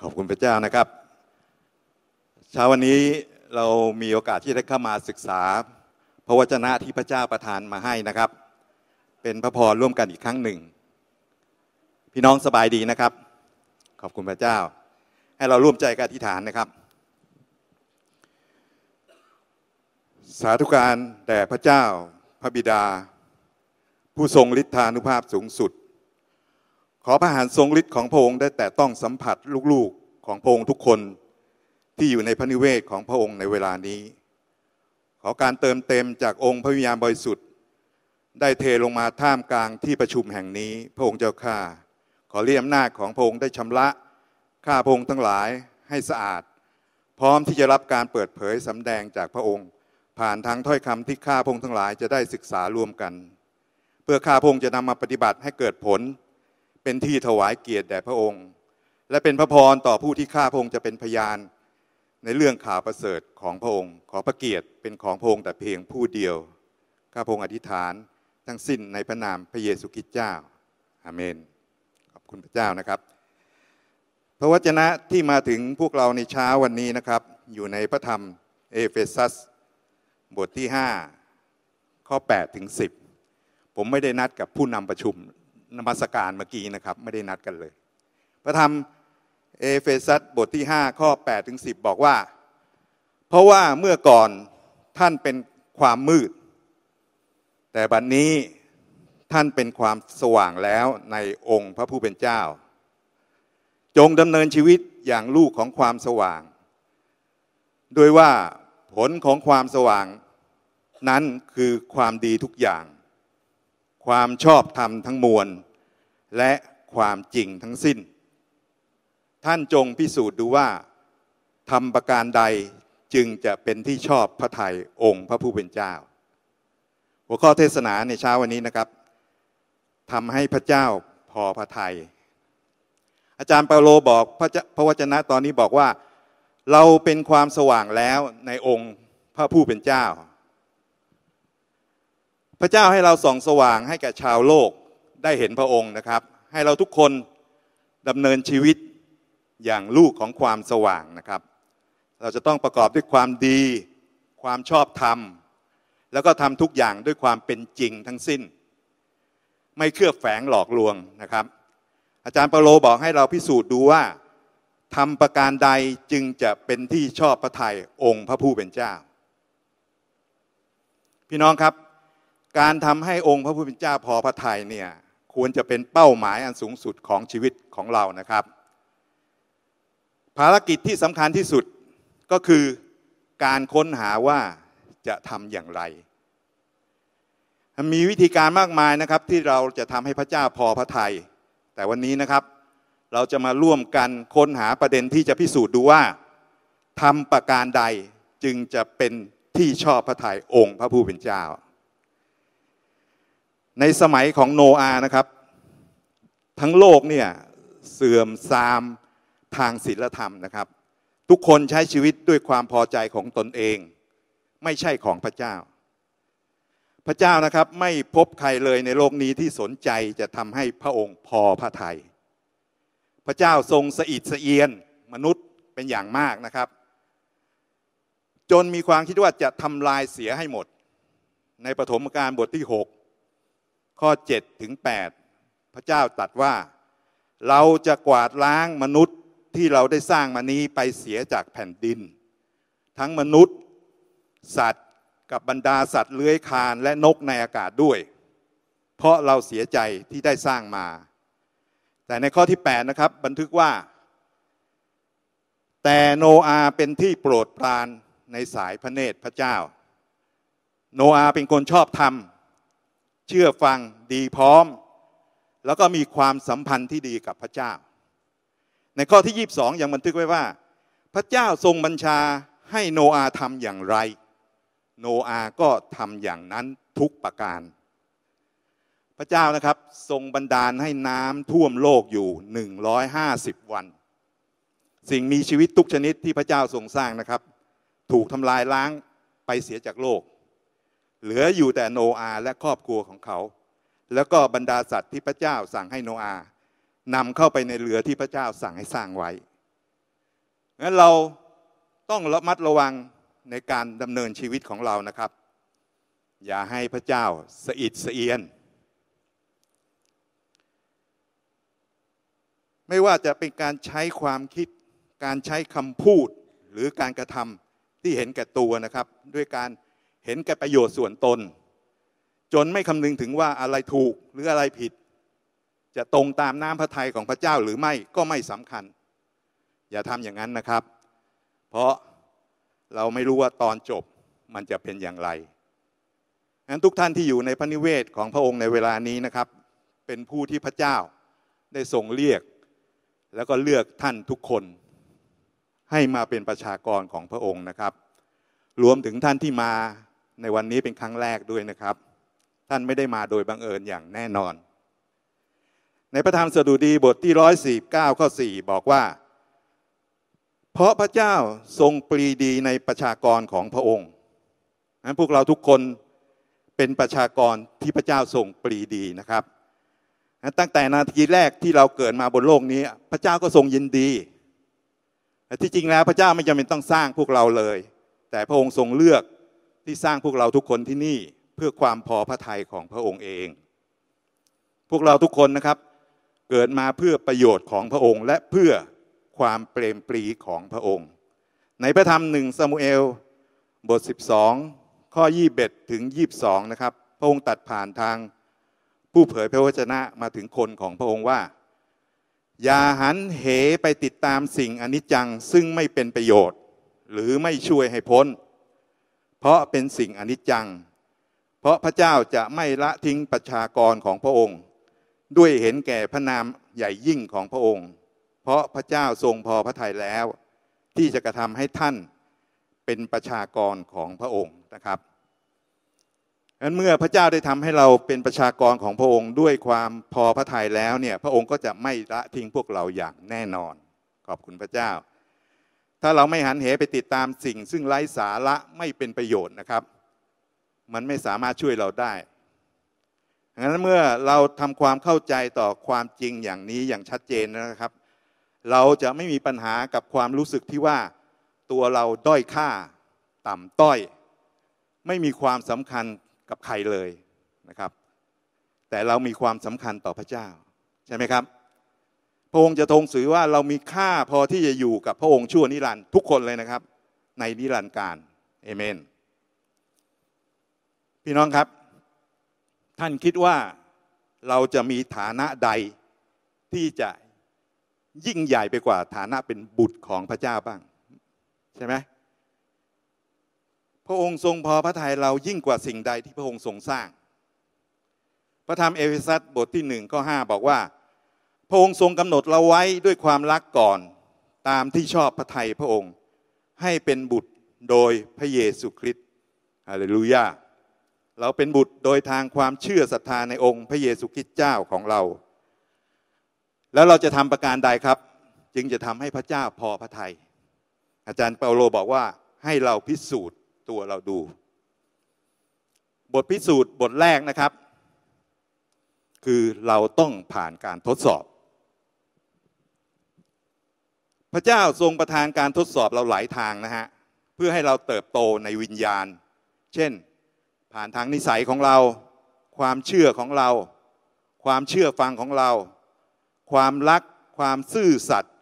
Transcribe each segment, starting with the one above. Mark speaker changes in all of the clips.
Speaker 1: ขอบคุณพระเจ้านะครับ เช้าวันนี้เรามีโอกาสที่ได้เข้ามาศึกษา พระวจนะที่พระเจ้าประทานมาให้นะครับ เป็นพระพรร่วมกันอีกครั้งหนึ่ง พี่น้องสบายดีนะครับ ขอบคุณพระเจ้า ให้เราร่วมใจกันอธิษฐานนะครับ สาธุการแด่พระเจ้าพระบิดา ผู้ทรงฤทธานุภาพสูงสุดขอพระหารทรงฤทธิ์ของพระองค์ได้แต่ต้องสัมผัสลูกๆของพระองค์ทุกคนที่อยู่ในพระนิเวศของพระองค์ในเวลานี้ ขอการเติมเต็มจากองค์พระวิญญาณบริสุทธิ์ได้เทลงมาท่ามกลางที่ประชุมแห่งนี้ พระองค์เจ้าข้าขอเรียมนาจของพระองค์ได้ชำระข้าพระองค์ทั้งหลายให้สะอาด พร้อมที่จะรับการเปิดเผยสำแดงจากพระองค์ ผ่านทางถ้อยคำที่ข้าพระองค์ทั้งหลายจะได้ศึกษาร่วมกัน เพื่อข้าพระองค์จะนำมาปฏิบัติให้เกิดผลเป็นที่ถวายเกียรติแด่พระองค์ และเป็นพระพรต่อผู้ที่ข้าพระองค์จะเป็นพยาน ในเรื่องข่าวประเสริฐของพระองค์ ขอพระเกียรติเป็นของพระองค์แต่เพียงผู้เดียว ข้าพระองค์อธิษฐานทั้งสิ้นในพระนามพระเยซูคริสต์เจ้า อาเมน ขอบคุณพระเจ้านะครับ พระวจนะที่มาถึงพวกเราในเช้าวันนี้นะครับ อยู่ในพระธรรมเอเฟซัส บทที่5ข้อ8ถึง10ผมไม่ได้นัดกับผู้นำประชุมนมัสการเมื่อกี้นะครับไม่ได้นัดกันเลย พระธรรมเอเฟซัสบทที่5ข้อ8ถึง10 บอกว่า เพราะว่าเมื่อก่อนท่านเป็นความมืด แต่บัดนนี้ท่านเป็นความสว่างแล้วในองค์พระผู้เป็นเจ้า จงดำเนินชีวิตอย่างลูกของความสว่างด้วยว่าผลของความสว่างนั้นคือความดีทุกอย่างความชอบธรรมทั้งมวลและความจริงทั้งสิ้น ท่านจงพิสูจน์ดูว่าทำประการใดจึงจะเป็นที่ชอบพระไทยองค์พระผู้เป็นเจ้า หัวข้อเทศนาในเช้าวันนี้นะครับทำให้พระเจ้าพอพระไทย อาจารย์เปาโลบอกพระวจนะตอนนี้บอกว่า เราเป็นความสว่างแล้วในองค์พระผู้เป็นเจ้าพระเจ้าให้เราส่องสว่างให้แก่ชาวโลกได้เห็นพระองค์นะครับ ให้เราทุกคนดำเนินชีวิตอย่างลูกของความสว่างนะครับ เราจะต้องประกอบด้วยความดีความชอบธรรม แล้วก็ทำทุกอย่างด้วยความเป็นจริงทั้งสิ้น ไม่เครือบแฝงหลอกลวงนะครับ อาจารย์เปโลบอกให้เราพิสูจน์ดูว่าทำประการใดจึงจะเป็นที่ชอบพระทัยองค์พระผู้เป็นเจ้า พี่น้องครับการทำให้องค์พระผู้เป็นเจ้าพอพระทัยเนี่ยควรจะเป็นเป้าหมายอันสูงสุดของชีวิตของเรานะครับ ภารกิจที่สำคัญที่สุดก็คือการค้นหาว่าจะทำอย่างไร มีวิธีการมากมายนะครับที่เราจะทำให้พระเจ้าพอพระทัยแต่วันนี้นะครับ เราจะมาร่วมกันค้นหาประเด็นที่จะพิสูจน์ดูว่าทำประการใดจึงจะเป็นที่ชอบพระทัยองค์พระผู้เป็นเจ้าในสมัยของโนอานะครับ ทั้งโลกเนี่ยเสื่อมทรามทางศีลธรรมนะครับ ทุกคนใช้ชีวิตด้วยความพอใจของตนเอง ไม่ใช่ของพระเจ้า พระเจ้านะครับไม่พบใครเลยในโลกนี้ที่สนใจจะทำให้พระองค์พอพระทยัยพระเจ้าทรงสะอิดสะเอียนมนุษย์เป็นอย่างมากนะครับ จนมีความคิดว่าจะทำลายเสียให้หมดในปฐมกาลบทที่ 6ข้อ 7 ถึง 8 พระเจ้าตรัสว่า เราจะกวาดล้างมนุษย์ที่เราได้สร้างมานี้ไปเสียจากแผ่นดิน ทั้งมนุษย์สัตว์กับบรรดาสัตว์เลื้อยคานและนกในอากาศด้วย เพราะเราเสียใจที่ได้สร้างมา แต่ในข้อที่8นะครับบันทึกว่า แต่โนอาเป็นที่โปรดปรานในสายพระเนตรพระเจ้า โนอาเป็นคนชอบธรรมชื่อฟังดีพร้อม แล้วก็มีความสัมพันธ์ที่ดีกับพระเจ้า ในข้อที่ 22ยังบันทึกไว้ว่า พระเจ้าทรงบัญชาให้โนอาทำอย่างไร โนอาก็ทำอย่างนั้นทุกประการ พระเจ้านะครับทรงบันดาลให้น้ำท่วมโลกอยู่ 150 วัน สิ่งมีชีวิตทุกชนิดที่พระเจ้าทรงสร้างนะครับ ถูกทำลายล้างไปเสียจากโลกเหลืออยู่แต่โนอาและครอบครัวของเขา แล้วก็บรรดาสัตว์ที่พระเจ้าสั่งให้โนอานำเข้าไปในเรือที่พระเจ้าสั่งให้สร้างไว้งั้นเราต้องระมัดระวังในการดำเนินชีวิตของเรานะครับ อย่าให้พระเจ้าสะอิดสะเอียน ไม่ว่าจะเป็นการใช้ความคิด การใช้คำพูดหรือการกระทำที่เห็นแก่ตัวนะครับด้วยการเห็นแก่ประโยชน์ส่วนตน จนไม่คำนึงถึงว่าอะไรถูกหรืออะไรผิด จะตรงตามน้ำพระทัยของพระเจ้าหรือไม่ก็ไม่สำคัญ อย่าทำอย่างนั้นนะครับ เพราะเราไม่รู้ว่าตอนจบมันจะเป็นอย่างไรนั้นทุกท่านที่อยู่ในพระนิเวศของพระองค์ในเวลานี้นะครับ เป็นผู้ที่พระเจ้าได้ทรงเรียกแล้วก็เลือกท่านทุกคน ให้มาเป็นประชากรของพระองค์นะครับ รวมถึงท่านที่มาในวันนี้เป็นครั้งแรกด้วยนะครับ ท่านไม่ได้มาโดยบังเอิญอย่างแน่นอน ในพระธรรมสดุดีบทที่ร้อยสี่เก้าข้อสี่บอกว่า เพราะพระเจ้าทรงปรีดีในประชากรของพระองค์นั้นพวกเราทุกคนเป็นประชากรที่พระเจ้าทรงปรีดีนะครับ ตั้งแต่นาทีแรกที่เราเกิดมาบนโลกนี้ พระเจ้าก็ทรงยินดี ที่จริงแล้วพระเจ้าไม่จำเป็นต้องสร้างพวกเราเลย แต่พระองค์ทรงเลือกที่สร้างพวกเราทุกคนที่นี่เพื่อความพอพระทัยของพระองค์เอง พวกเราทุกคนนะครับเกิดมาเพื่อประโยชน์ของพระองค์ และเพื่อความเปรมปรีของพระองค์ ในพระธรรมหนึ่งซามูเอล บท 12 ข้อ21ถึง22นะครับพระองค์ตัดผ่านทางผู้เผยพระวจนะมาถึงคนของพระองค์ว่า อย่าหันเหไปติดตามสิ่งอนิจจังซึ่งไม่เป็นประโยชน์หรือไม่ช่วยให้พ้นเพราะเป็นสิ่งอนิจจัง เพราะพระเจ้าจะไม่ละทิ้งประชากรของพระองค์ ด้วยเห็นแก่พระนามใหญ่ยิ่งของพระองค์ เพราะพระเจ้าทรงพอพระทัยแล้ว ที่จะกระทำให้ท่านเป็นประชากรของพระองค์นะครับดังนั้นเมื่อพระเจ้าได้ทำให้เราเป็นประชากรของพระองค์ ด้วยความพอพระทัยแล้วเนี่ยพระองค์ก็จะไม่ละทิ้งพวกเราอย่างแน่นอน ขอบคุณพระเจ้าถ้าเราไม่หันเหไปติดตามสิ่งซึ่งไร้สาระไม่เป็นประโยชน์นะครับ มันไม่สามารถช่วยเราได้ดังนั้นเมื่อเราทำความเข้าใจต่อความจริงอย่างนี้อย่างชัดเจนนะครับ เราจะไม่มีปัญหากับความรู้สึกที่ว่าตัวเราด้อยค่า ต่ำต้อย ไม่มีความสำคัญกับใครเลยนะครับ แต่เรามีความสำคัญต่อพระเจ้าใช่ไหมครับพระองค์จะทรงสือว่าเรามีค่าพอที่จะอยู่กับพระองค์ชั่วนิรันดร์ทุกคนเลยนะครับ ในนิรันดร์การเอเมน พี่น้องครับ ท่านคิดว่าเราจะมีฐานะใดที่จะยิ่งใหญ่ไปกว่าฐานะเป็นบุตรของพระเจ้าบ้าง ใช่ไหมพระองค์ทรงพอพระทัยเรายิ่งกว่าสิ่งใดที่พระองค์ทรงสร้าง พระธรรมเอเฟซัสบทที่หนึ่งข้อห้าบอกว่าพระองค์ทรงกำหนดเราไว้ด้วยความรักก่อนตามที่ชอบพระทัยพระองค์ ให้เป็นบุตรโดยพระเยซูคริสต์ฮาเลลูยาเราเป็นบุตรโดยทางความเชื่อศรัทธาในองค์พระเยซูคริสต์เจ้าของเรา แล้วเราจะทำประการใดครับ จึงจะทำให้พระเจ้าพอพระทยัยอาจารย์เปาโลบอกว่าให้เราพิสูจน์ตัวเราดู บทพิสูจน์บทแรกนะครับ คือเราต้องผ่านการทดสอบพระเจ้าทรงประทานการทดสอบเราหลายทางนะฮะเพื่อให้เราเติบโตในวิญญาณ เช่นผ่านทางนิสัยของเรา ความเชื่อของเรา ความเชื่อฟังของเรา ความรักความซื่อสัตย์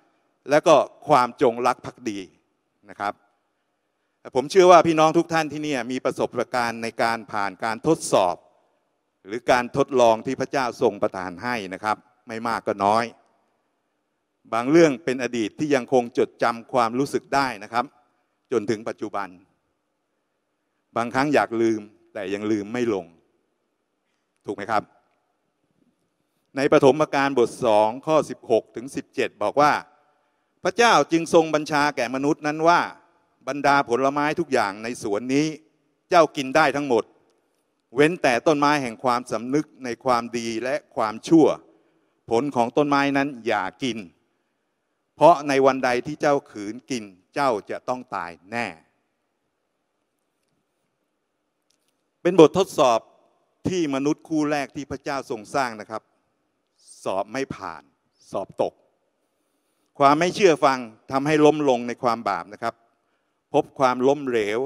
Speaker 1: และก็ความจงรักภักดีนะครับ ผมเชื่อว่าพี่น้องทุกท่านที่นี่มีประสบการณ์ในการผ่านการทดสอบ หรือการทดลองที่พระเจ้าทรงประทานให้นะครับไม่มากก็น้อยบางเรื่องเป็นอดีตที่ยังคงจดจำความรู้สึกได้นะครับ จนถึงปัจจุบัน บางครั้งอยากลืม แต่ยังลืมไม่ลง ถูกไหมครับ ในปฐมกาลบทสองข้อ 16ถึง17 บอกว่า พระเจ้าจึงทรงบัญชาแก่มนุษย์นั้นว่า บรรดาผลไม้ทุกอย่างในสวนนี้ เจ้ากินได้ทั้งหมด เว้นแต่ต้นไม้แห่งความสำนึกในความดีและความชั่ว ผลของต้นไม้นั้นอย่ากินพราะในวันใดที่เจ้าขืนกินเจ้าจะต้องตายแน่ เป็นบททดสอบที่มนุษย์คู่แรกที่พระเจ้าทรงสร้างนะครับ สอบไม่ผ่านสอบตก ความไม่เชื่อฟังทำให้ล้มลงในความบาปนะครับ พบความล้มเหลว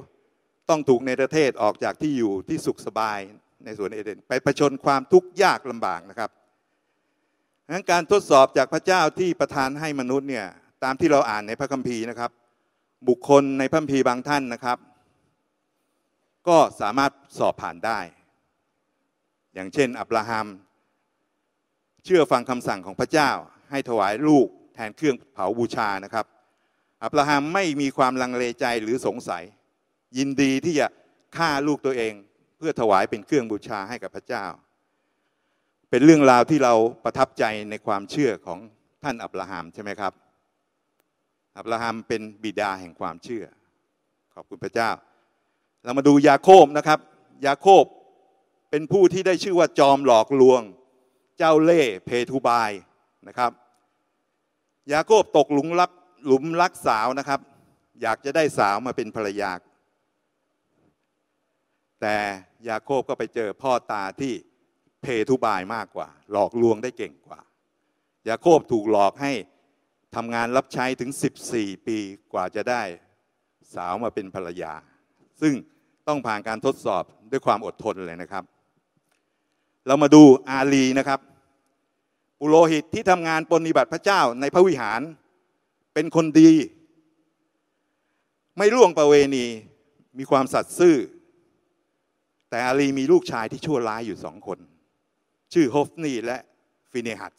Speaker 1: ต้องถูกในประเทศออกจากที่อยู่ที่สุขสบายในสวนเอเดนไปประชนความทุกข์ยากลำบากนะครับงั้นการทดสอบจากพระเจ้าที่ประทานให้มนุษย์เนี่ยตามที่เราอ่านในพระคัมภีร์นะครับ บุคคลในพระคัมภีร์บางท่านนะครับ ก็สามารถสอบผ่านได้ อย่างเช่น อับราฮัมเชื่อฟังคำสั่งของพระเจ้า ให้ถวายลูกแทนเครื่องเผาบูชานะครับ อับราฮัมไม่มีความลังเลใจหรือสงสัย ยินดีที่จะฆ่าลูกตัวเองเพื่อถวายเป็นเครื่องบูชาให้กับพระเจ้าเป็นเรื่องราวที่เราประทับใจในความเชื่อของท่านอับราฮัมใช่ไหมครับ อับราฮัมเป็นบิดาแห่งความเชื่อขอบคุณพระเจ้า เรามาดูยาโคบนะครับ ยาโคบเป็นผู้ที่ได้ชื่อว่าจอมหลอกลวง เจ้าเล่เพทูบายนะครับ ยาโคบตกหลุมรักหลุมรักสาวนะครับ อยากจะได้สาวมาเป็นภรรยาแต่ยาโคบก็ไปเจอพ่อตาที่เพทุบายมากกว่า หลอกลวงได้เก่งกว่ายาโคบถูกหลอกให้ทำงานรับใช้ถึง 14 ปีกว่าจะได้ สาวมาเป็นภรรยา ซึ่งต้องผ่านการทดสอบด้วยความอดทนเลยนะครับ เรามาดูอาลีนะครับปุโรหิตที่ทำงานปนิบัติพระเจ้าในพระวิหารเป็นคนดี ไม่ล่วงประเวณีมีความสัตย์ซื่อแต่อาลีมีลูกชายที่ชั่วร้ายอยู่สองคนชื่อโฮฟนีและฟิเนหัต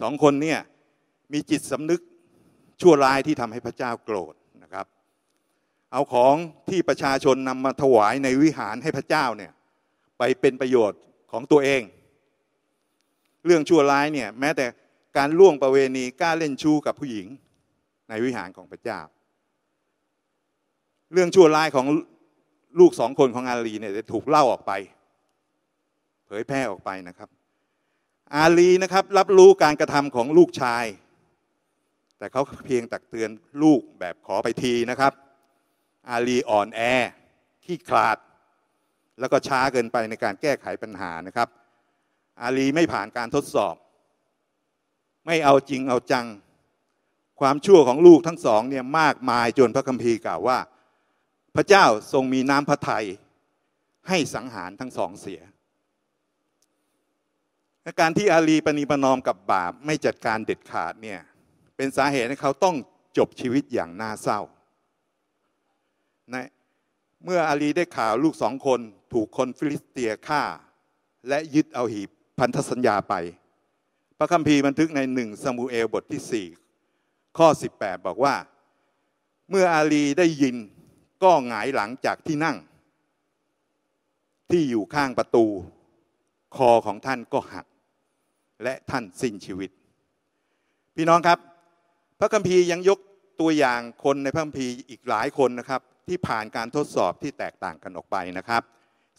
Speaker 1: สองคนเนี่ยมีจิตสำนึกชั่วร้ายที่ทำให้พระเจ้าโกรธนะครับ เอาของที่ประชาชนนำมาถวายในวิหารให้พระเจ้าเนี่ยไปเป็นประโยชน์ของตัวเอง เรื่องชั่วร้ายเนี่ยแม้แต่การล่วงประเวณีกล้าเล่นชู้กับผู้หญิงในวิหารของพระเจ้า เรื่องชั่วร้ายของลูกสองคนของอาลีเนี่ยจะถูกเล่าออกไปผยแพร่ออกไปนะครับ อาลีนะครับ รับรู้การกระทำของลูกชาย แต่เขาเพียงตักเตือนลูกแบบขอไปทีนะครับ อาลีอ่อนแอขี้คลาด แล้วก็ช้าเกินไปในการแก้ไขปัญหานะครับ อาลีไม่ผ่านการทดสอบ ไม่เอาจริงเอาจังความชั่วของลูกทั้งสองเนี่ยมากมายจนพระคัมภีร์กล่าวว่า พระเจ้าทรงมีน้ำพระทัยให้สังหารทั้งสองเสียและการที่อาลีปณีปนอมกับบาปไม่จัดการเด็ดขาดเนี่ยเป็นสาเหตุให้เขาต้องจบชีวิตอย่างน่าเศร้านะเมื่ออาลีได้ข่าวลูกสองคนถูกคนฟิลิสเตียฆ่า และยึดเอาหีบพันธสัญญาไป พระคัมภีร์บันทึกในหนึ่งสมูเอล บทที่ 4 ข้อ 18 บอกว่า เมื่ออาลีได้ยินก็หงายหลังจากที่นั่ง ที่อยู่ข้างประตูคอของท่านก็หักและท่านสิ้นชีวิต พี่น้องครับ พระคัมภีร์ยังยกตัวอย่างคนใน พระคัมภีร์อีกหลายคนนะครับ ที่ผ่านการทดสอบที่แตกต่างกันออกไปนะครับ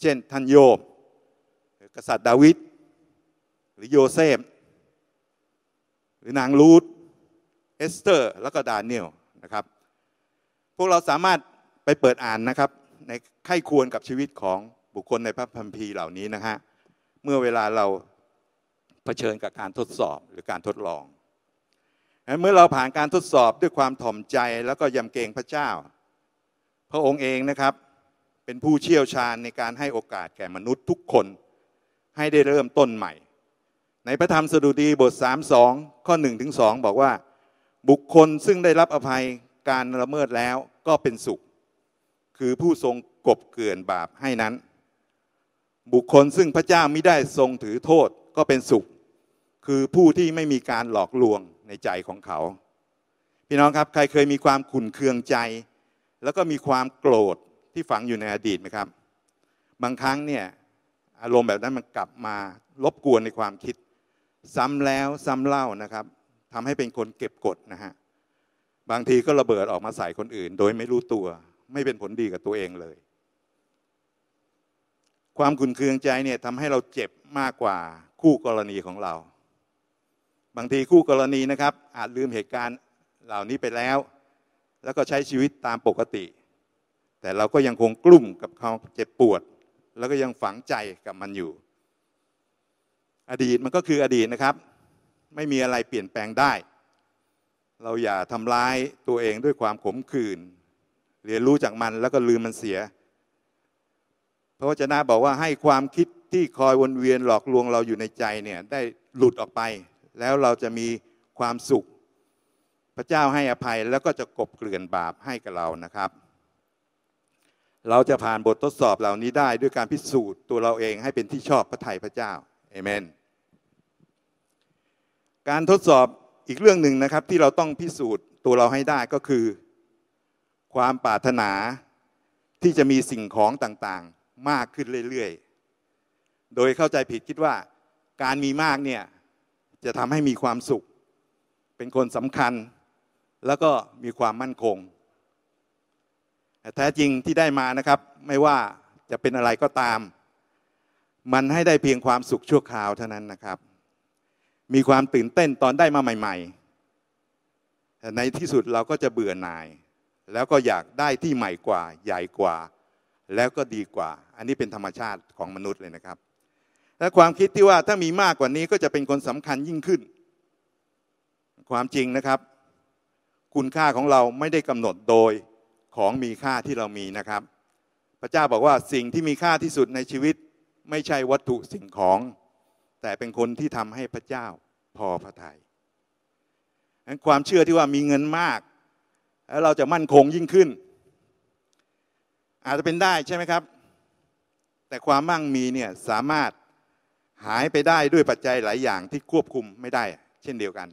Speaker 1: เช่นท่านโยบกษัตริย์ดาวิดหรือโยเซฟ หรือนางรูธเอสเตอร์แล้วก็ดาเนียลนะครับพวกเราสามารถไปเปิดอ่านนะครับในไข้ควรกับชีวิตของบุคคลในพระพัมภีร์เหล่านี้นะฮะเมื่อเวลาเราเผชิญกับการทดสอบหรือการทดลอง เมื่อเราผ่านการทดสอบด้วยความถ่อมใจแล้วก็ยำเกรงพระเจ้า พระองค์เองนะครับเป็นผู้เชี่ยวชาญในการให้โอกาสแก่มนุษย์ทุกคนให้ได้เริ่มต้นใหม่ ในพระธรรมสดุดีบท 3 2 ข้อ1ถึง2บอกว่า บุคคลซึ่งได้รับอภัยการละเมิดแล้วก็เป็นสุข คือผู้ทรงกบเกลื่อนบาปให้นั้น บุคคลซึ่งพระเจ้าไม่ได้ทรงถือโทษก็เป็นสุขคือผู้ที่ไม่มีการหลอกลวงในใจของเขา พี่น้องครับ ใครเคยมีความขุ่นเคืองใจ แล้วก็มีความโกรธที่ฝังอยู่ในอดีตไหมครับ บางครั้งเนี่ย อารมณ์แบบนั้นมันกลับมารบกวนในความคิด ซ้ำแล้วซ้ำเล่านะครับ ทำให้เป็นคนเก็บกดนะฮะ บางทีก็ระเบิดออกมาใส่คนอื่น โดยไม่รู้ตัว ไม่เป็นผลดีกับตัวเองเลยความขุนเคืองใจเนี่ยทำให้เราเจ็บมากกว่าคู่กรณีของเรา บางทีคู่กรณีนะครับ อาจลืมเหตุการณ์เหล่านี้ไปแล้ว แล้วก็ใช้ชีวิตตามปกติ แต่เราก็ยังคงกลุ่มกับความเจ็บปวด แล้วก็ยังฝังใจกับมันอยู่ อดีตมันก็คืออดีตนะครับ ไม่มีอะไรเปลี่ยนแปลงได้ เราอย่าทำร้ายตัวเองด้วยความขมขื่นเรียนรู้จากมันแล้วก็ลืมมันเสียพระวจนะบอกว่าให้ความคิดที่คอยวนเวียนหลอกลวงเราอยู่ในใจเนี่ยได้หลุดออกไป แล้วเราจะมีความสุขพระเจ้าให้อภัย แล้วก็จะกบเกลื่อนบาปให้กับเรานะครับ เราจะผ่านบททดสอบเหล่านี้ได้ด้วยการพิสูจน์ตัวเราเองให้เป็นที่ชอบพระทัยพระเจ้าเอเมนการทดสอบอีกเรื่องหนึ่งนะครับ ที่เราต้องพิสูจน์ตัวเราให้ได้ก็คือความปรารถนาที่จะมีสิ่งของต่างมากขึ้นเรื่อยๆ โดยเข้าใจผิดคิดว่า การมีมากเนี่ย จะทำให้มีความสุข เป็นคนสำคัญ แล้วก็มีความมั่นคงแท้จริงที่ได้มานะครับ ไม่ว่าจะเป็นอะไรก็ตาม มันให้ได้เพียงความสุขชั่วคราวเท่านั้นนะครับ มีความตื่นเต้นตอนได้มาใหม่ๆแต่ในที่สุดเราก็จะเบื่อหน่าย แล้วก็อยากได้ที่ใหม่กว่า ใหญ่กว่าแล้วก็ดีกว่า อันนี้เป็นธรรมชาติของมนุษย์เลยนะครับ และความคิดที่ว่าถ้ามีมากกว่านี้ก็จะเป็นคนสำคัญยิ่งขึ้น ความจริงนะครับ คุณค่าของเราไม่ได้กำหนดโดยของมีค่าที่เรามีนะครับ พระเจ้าบอกว่าสิ่งที่มีค่าที่สุดในชีวิต ไม่ใช่วัตถุสิ่งของ แต่เป็นคนที่ทำให้พระเจ้าพอพระทยัยความเชื่อที่ว่ามีเงินมาก แล้วเราจะมั่นคงยิ่งขึ้นอาจจะเป็นได้ใช่ไหมครับ แต่ความมั่งมีเนี่ย สามารถหายไปได้ด้วยปัจจัยหลายอย่างที่ควบคุมไม่ได้ เช่นเดียวกัน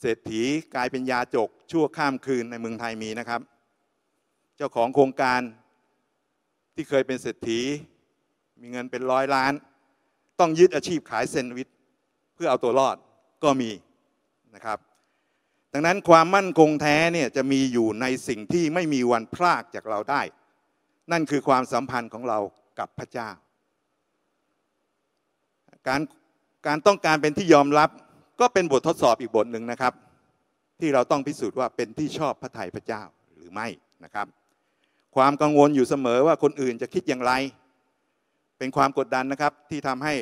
Speaker 1: เศรษฐีกลายเป็นยาจกชั่วข้ามคืนในเมืองไทยมีนะครับ เจ้าของโครงการที่เคยเป็นเศรษฐีมีเงินเป็นร้อยล้าน ต้องยึดอาชีพขายเซนวิชเพื่อเอาตัวรอดก็มีนะครับดังนั้นความมั่นคงแท้เนี่ยจะมีอยู่ในสิ่งที่ไม่มีวันพลากจากเราได้ นั่นคือความสัมพันธ์ของเรากับพระเจ้า การการต้องการเป็นที่ยอมรับก็เป็นบททดสอบอีกบทหนึ่งนะครับ ที่เราต้องพิสูจน์ว่าเป็นที่ชอบพระทัยพระเจ้าหรือไม่นะครับ ความกังวลอยู่เสมอว่าคนอื่นจะคิดอย่างไร เป็นความกดดันนะครับที่ทำให้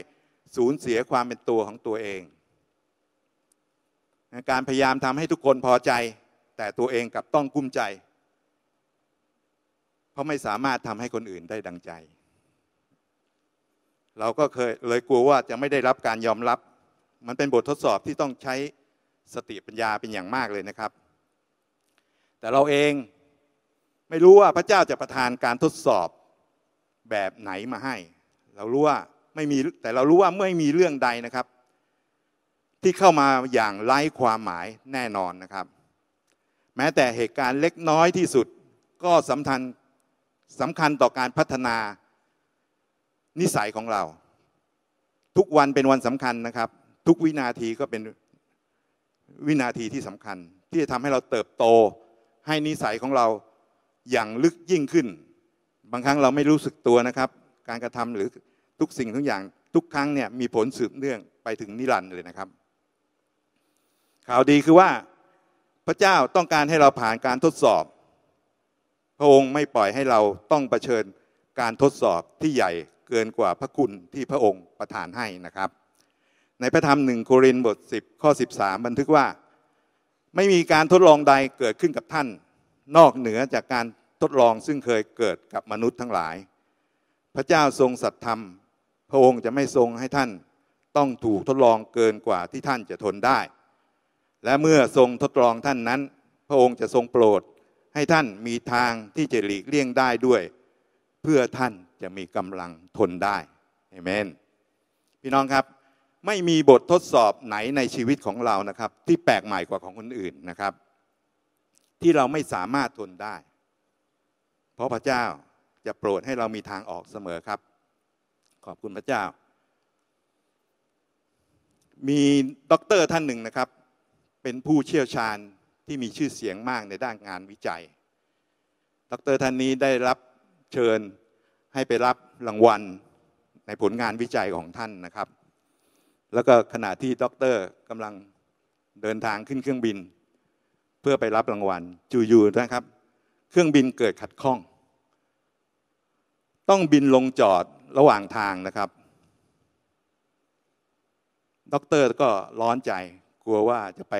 Speaker 1: สูญเสียความเป็นตัวของตัวเองการพยายามทำให้ทุกคนพอใจ แต่ตัวเองกับต้องกุ้มใจ เพราะไม่สามารถทำให้คนอื่นได้ดังใจ เราก็เคยเลยกลัวว่าจะไม่ได้รับการยอมรับ มันเป็นบททดสอบที่ต้องใช้สติปัญญาเป็นอย่างมากเลยนะครับ แต่เราเองไม่รู้ว่าพระเจ้าจะประทานการทดสอบแบบไหนมาให้ เรารู้ว่าไม่มีแต่เรารู้ว่าไม่มีเรื่องใดนะครับที่เข้ามาอย่างไร้ความหมายแน่นอนนะครับ แม้แต่เหตุการณ์เล็กน้อยที่สุดก็สำคัญสำคัญต่อการพัฒนานิสัยของเรา ทุกวันเป็นวันสำคัญนะครับ ทุกวินาทีก็เป็นวินาทีที่สำคัญ ที่จะทำให้เราเติบโตให้นิสัยของเราอย่างลึกยิ่งขึ้น บางครั้งเราไม่รู้สึกตัวนะครับ การกระทำหรือทุกสิ่งทุกอย่าง ทุกครั้งเนี่ยมีผลสืบเนื่องไปถึงนิรันดร์เลยนะครับข่าวดีคือว่าพระเจ้าต้องการให้เราผ่านการทดสอบ พระองค์ไม่ปล่อยให้เราต้องเผชิญการทดสอบที่ใหญ่เกินกว่าพระคุณที่พระองค์ประทานให้นะครับ ในพระธรรมหนึ่งโครินธ์บท 10ข้อ13 บันทึกว่า ไม่มีการทดลองใดเกิดขึ้นกับท่าน นอกเหนือจากการทดลองซึ่งเคยเกิดกับมนุษย์ทั้งหลาย พระเจ้าทรงสัตย์ธรรม พระองค์จะไม่ทรงให้ท่าน ต้องถูกทดลองเกินกว่าที่ท่านจะทนได้และเมื่อทรงทดลองท่านนั้น พระองค์จะทรงโปรดให้ท่านมีทางที่จะหลีกเลี่ยงได้ด้วย เพื่อท่านจะมีกำลังทนได้เอเมนพี่น้องครับ ไม่มีบททดสอบไหนในชีวิตของเรานะครับ ที่แปลกใหม่กว่าของคนอื่นนะครับ ที่เราไม่สามารถทนได้ เพราะพระเจ้าจะโปรดให้เรามีทางออกเสมอครับ ขอบคุณพระเจ้า มีด็อกเตอร์ท่านหนึ่งนะครับเป็นผู้เชี่ยวชาญที่มีชื่อเสียงมากในด้านงานวิจัย ดรท่านนี้ได้รับเชิญให้ไปรับรางวัลในผลงานวิจัยของท่านนะครับ แล้วก็ขณะที่ดรกำลังเดินทางขึ้นเครื่องบิน เพื่อไปรับรางวัลจู่ๆนะครับ เครื่องบินเกิดขัดข้อง ต้องบินลงจอดระหว่างทางนะครับ ดร ก็ร้อนใจกลัวว่าจะไป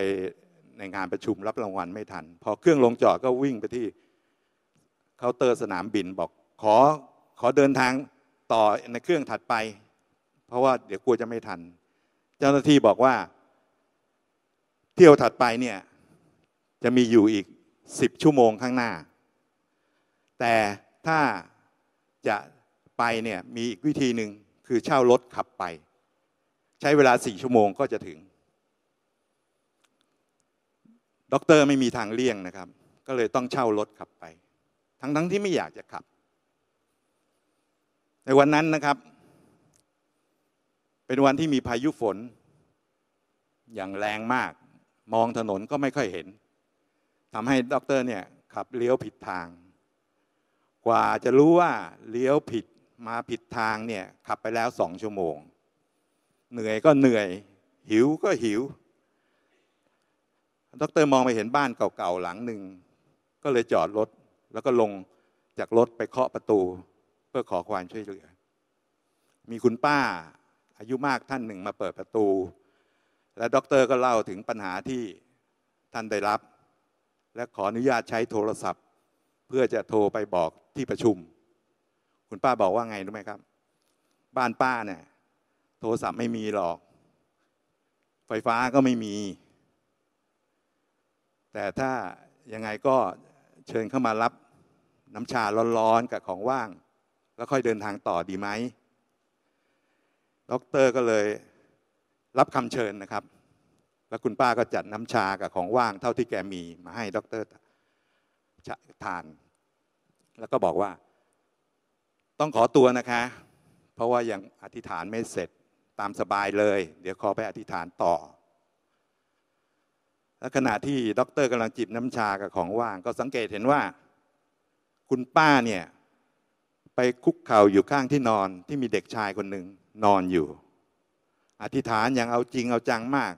Speaker 1: ในงานประชุมรับรางวัลไม่ทัน พอเครื่องลงจอดก็วิ่งไปที่เคาน์เตอร์สนามบินบอกขอขอเดินทางต่อในเครื่องถัดไป เพราะว่าเดี๋ยวกลัวจะไม่ทัน เจ้าหน้าที่บอกว่าเที่ยวถัดไปเนี่ยจะมีอยู่อีกสิบชั่วโมงข้างหน้า แต่ถ้าจะไปเนี่ยมีอีกวิธีหนึ่งคือเช่ารถขับไป ใช้เวลาสี่ชั่วโมงก็จะถึงด็อกเตอร์ไม่มีทางเลี่ยงนะครับ ก็เลยต้องเช่ารถขับไป ทั้งทั้งที่ไม่อยากจะขับ ในวันนั้นนะครับ เป็นวันที่มีพายุฝน อย่างแรงมาก มองถนนก็ไม่ค่อยเห็นทำให้ด็อกเตอร์เนี่ยขับเลี้ยวผิดทาง กว่าจะรู้ว่าเลี้ยวผิดมาผิดทางเนี่ยขับไปแล้วสองชั่วโมง เหนื่อยก็เหนื่อยหิวก็หิวดรมองไปเห็นบ้านเก่าๆ หลังหนึ่ง ก็เลยจอดรถแล้วก็ลงจากรถไปเคาะประตูเพื่อขอความช่วยเหลือ มีคุณป้าอายุมากท่านหนึ่งมาเปิดประตู และดรก็เล่าถึงปัญหาที่ท่านได้รับ และขออนุญาตใช้โทรศัพท์ เพื่อจะโทรไปบอกที่ประชุม คุณป้าบอกว่าไงรู้ไหมครับ บ้านป้าเนี่ย โทรศัพท์ไม่มีหรอก ไฟฟ้าก็ไม่มีแต่ถ้ายังไงก็เชิญเข้ามารับน้ำชาร้อนๆกับของว่าง แล้วค่อยเดินทางต่อดีไหมด็อกเตอร์ก็เลยรับคำเชิญนะครับ แล้วคุณป้าก็จัดน้ำชากับของว่างเท่าที่แกมีมาให้ด็อกเตอร์ทาน แล้วก็บอกว่าต้องขอตัวนะคะ เพราะว่ายังอธิษฐานไม่เสร็จตามสบายเลย เดี๋ยวขอไปอธิษฐานต่อแลขณะที่ด็อกเตอร์กำลังจิบน้ำชากับของว่าง ก็สังเกตเห็นว่า คุณป้าเนี่ย ไปคุกเข่าอยู่ข้างที่นอนที่มีเด็กชายคนหนึ่งนอนอยู่ อธิษฐานอย่างเอาจริงเอาจังมาก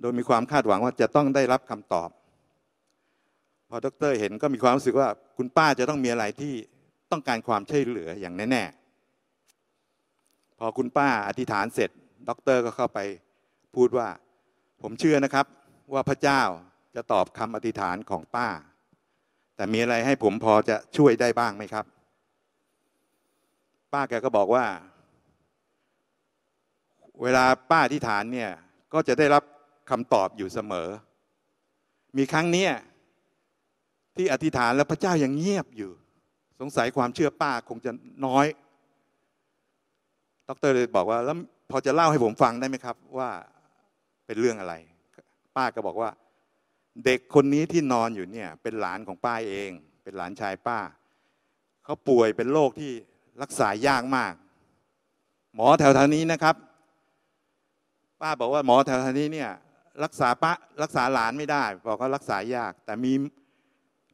Speaker 1: โดยมีความคาดหวังว่าจะต้องได้รับคำตอบ พอด็ออกเตร์เห็นก็มีความรู้สึกว่า คุณป้าจะต้องมีอะไรที่ต้องการความช่วยเหลืออย่างแน่ๆพอคุณป้าอธิษฐานเสร็จด็ออกเตร์ก็เข้าไปพูดว่า ผมเชื่อนะครับว่าพระเจ้าจะตอบคำอธิษฐานของป้า แต่มีอะไรให้ผมพอจะช่วยได้บ้างไหมครับ ป้าแกก็บอกว่า เวลาป้าอธิษฐานเนี่ยก็จะได้รับคำตอบอยู่เสมอ มีครั้งนี้ที่อธิษฐานแล้วพระเจ้ายังเงียบอยู่ สงสัยความเชื่อป้าคงจะน้อย ดรเลยบอกว่าแล้วพอจะเล่าให้ผมฟังได้ไหมครับว่าเป็นเรื่องอะไรป้าก็บอกว่าเด็กคนนี้ที่นอนอยู่เนี่ยเป็นหลานของป้าเอง เป็นหลานชายป้าเขาป่วยเป็นโรคที่รักษายากมาก หมอแถวงนี้นะครับ ป้าบอกว่าหมอแถวงนี้เนี่ยรักษาป้ารักษาหลานไม่ได้ บอกว่ารักษายาก แต่มี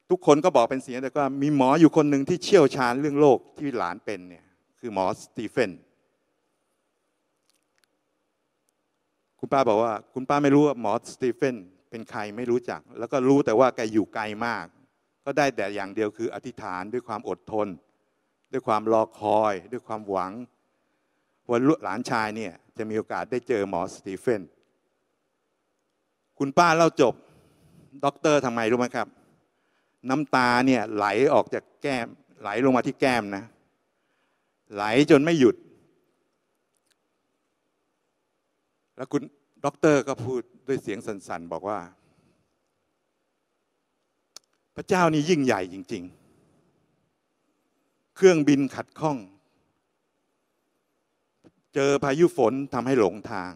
Speaker 1: ทุกคนก็บอกเป็นเสียงแต่ก็มีหมออยู่คนหนึ่งที่เชี่ยวชาญเรื่องโรคที่หลานเป็นเนี่ยคือหมอสตีเฟนคุณป้าบอกว่าคุณป้าไม่รู้ว่าหมอสตีเฟนเป็นใครไม่รู้จัก แล้วก็รู้แต่ว่าแกอยู่ไกลมาก ก็ได้แต่อย่างเดียวคืออธิษฐาน ด้วยความอดทน ด้วยความรอคอย ด้วยความหวังว่าหลานชายเนี่ยจะมีโอกาสได้เจอหมอสตีเฟนคุณป้าเล่าจบด็อกเตอร์ทำไมรู้ไหมครับ น้ำตาเนี่ยไหลออกจากแก้มไหลลงมาที่แก้มนะไหลจนไม่หยุดแล้วคุณด็อกเตอร์ก็พูดด้วยเสียงสั่นๆบอกว่า พระเจ้านี่ยิ่งใหญ่จริงๆ เครื่องบินขัดข้อง เจอพายุฝนทำให้หลงทาง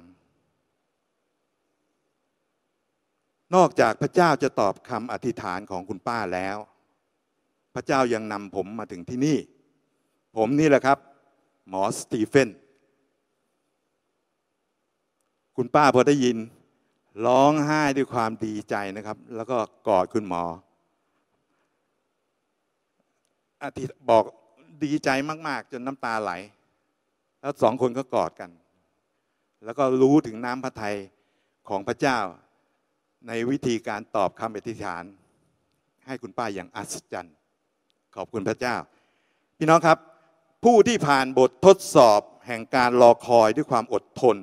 Speaker 1: นอกจากพระเจ้าจะตอบคำอธิษฐานของคุณป้าแล้ว พระเจ้ายังนำผมมาถึงที่นี่ ผมนี่แหละครับ หมอสตีเฟนคุณป้าพอได้ยินร้องไห้ด้วยความดีใจนะครับ แล้วก็กอดคุณหมออธิบอกดีใจมาก ๆ จนน้ำตาไหล แล้วสองคนก็กอดกัน แล้วก็รู้ถึงน้ำพระทัยของพระเจ้า ในวิธีการตอบคำอธิษฐาน ให้คุณป้าอย่างอัศจรรย์ขอบคุณพระเจ้า พี่น้องครับผู้ที่ผ่านบททดสอบแห่งการรอคอยด้วยความอดทน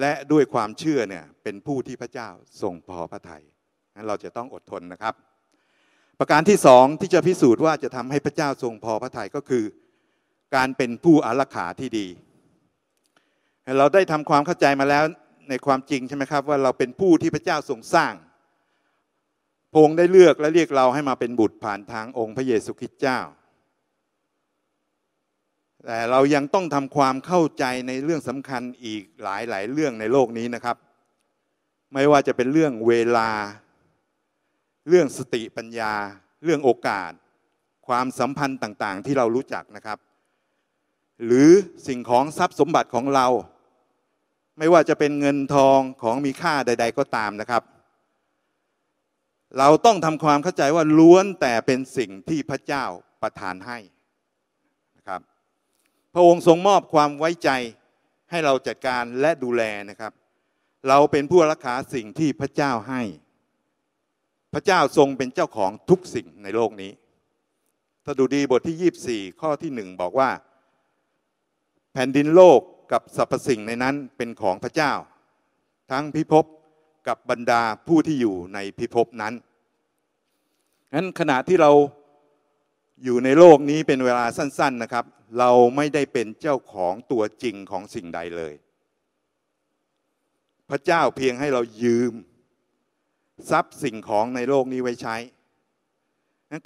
Speaker 1: และด้วยความเชื่อเนี่ยเป็นผู้ที่พระเจ้าทรงพอพระทยัยนั้นเราจะต้องอดทนนะครับ ประการที่สองที่จะพิสูจน์ว่าจะทำให้พระเจ้าทรงพอพระทัยก็คือการเป็นผู้อารักขาที่ดี เราได้ทำความเข้าใจมาแล้วในความจริงใช่ไหมครับ ว่าเราเป็นผู้ที่พระเจ้าทรงสร้าง พงได้เลือกและเรียกเราให้มาเป็นบุตรผ่านทางองค์พระเยซูคริสต์เจ้าแต่เรายังต้องทำความเข้าใจในเรื่องสำคัญอีกหลาย ๆ เรื่องในโลกนี้นะครับ ไม่ว่าจะเป็นเรื่องเวลา เรื่องสติปัญญา เรื่องโอกาส ความสัมพันธ์ต่างๆที่เรารู้จักนะครับ หรือสิ่งของทรัพย์สมบัติของเรา ไม่ว่าจะเป็นเงินทองของมีค่าใดๆก็ตามนะครับ เราต้องทำความเข้าใจว่าล้วนแต่เป็นสิ่งที่พระเจ้าประทานให้พระองค์ทรงมอบความไว้ใจให้เราจัดการและดูแลนะครับ เราเป็นผู้รักษาสิ่งที่พระเจ้าให้ พระเจ้าทรงเป็นเจ้าของทุกสิ่งในโลกนี้สดุดีบทที่24ข้อที่หนึ่งบอกว่าแผ่นดินโลกกับสรรพสิ่งในนั้นเป็นของพระเจ้า ทั้งพิภพกับบรรดาผู้ที่อยู่ในพิภพนั้นนั้นขณะที่เราอยู่ในโลกนี้เป็นเวลาสั้น ๆนะครับ เราไม่ได้เป็นเจ้าของตัวจริงของสิ่งใดเลย พระเจ้าเพียงให้เรายืม ทรัพย์สิ่งของในโลกนี้ไว้ใช้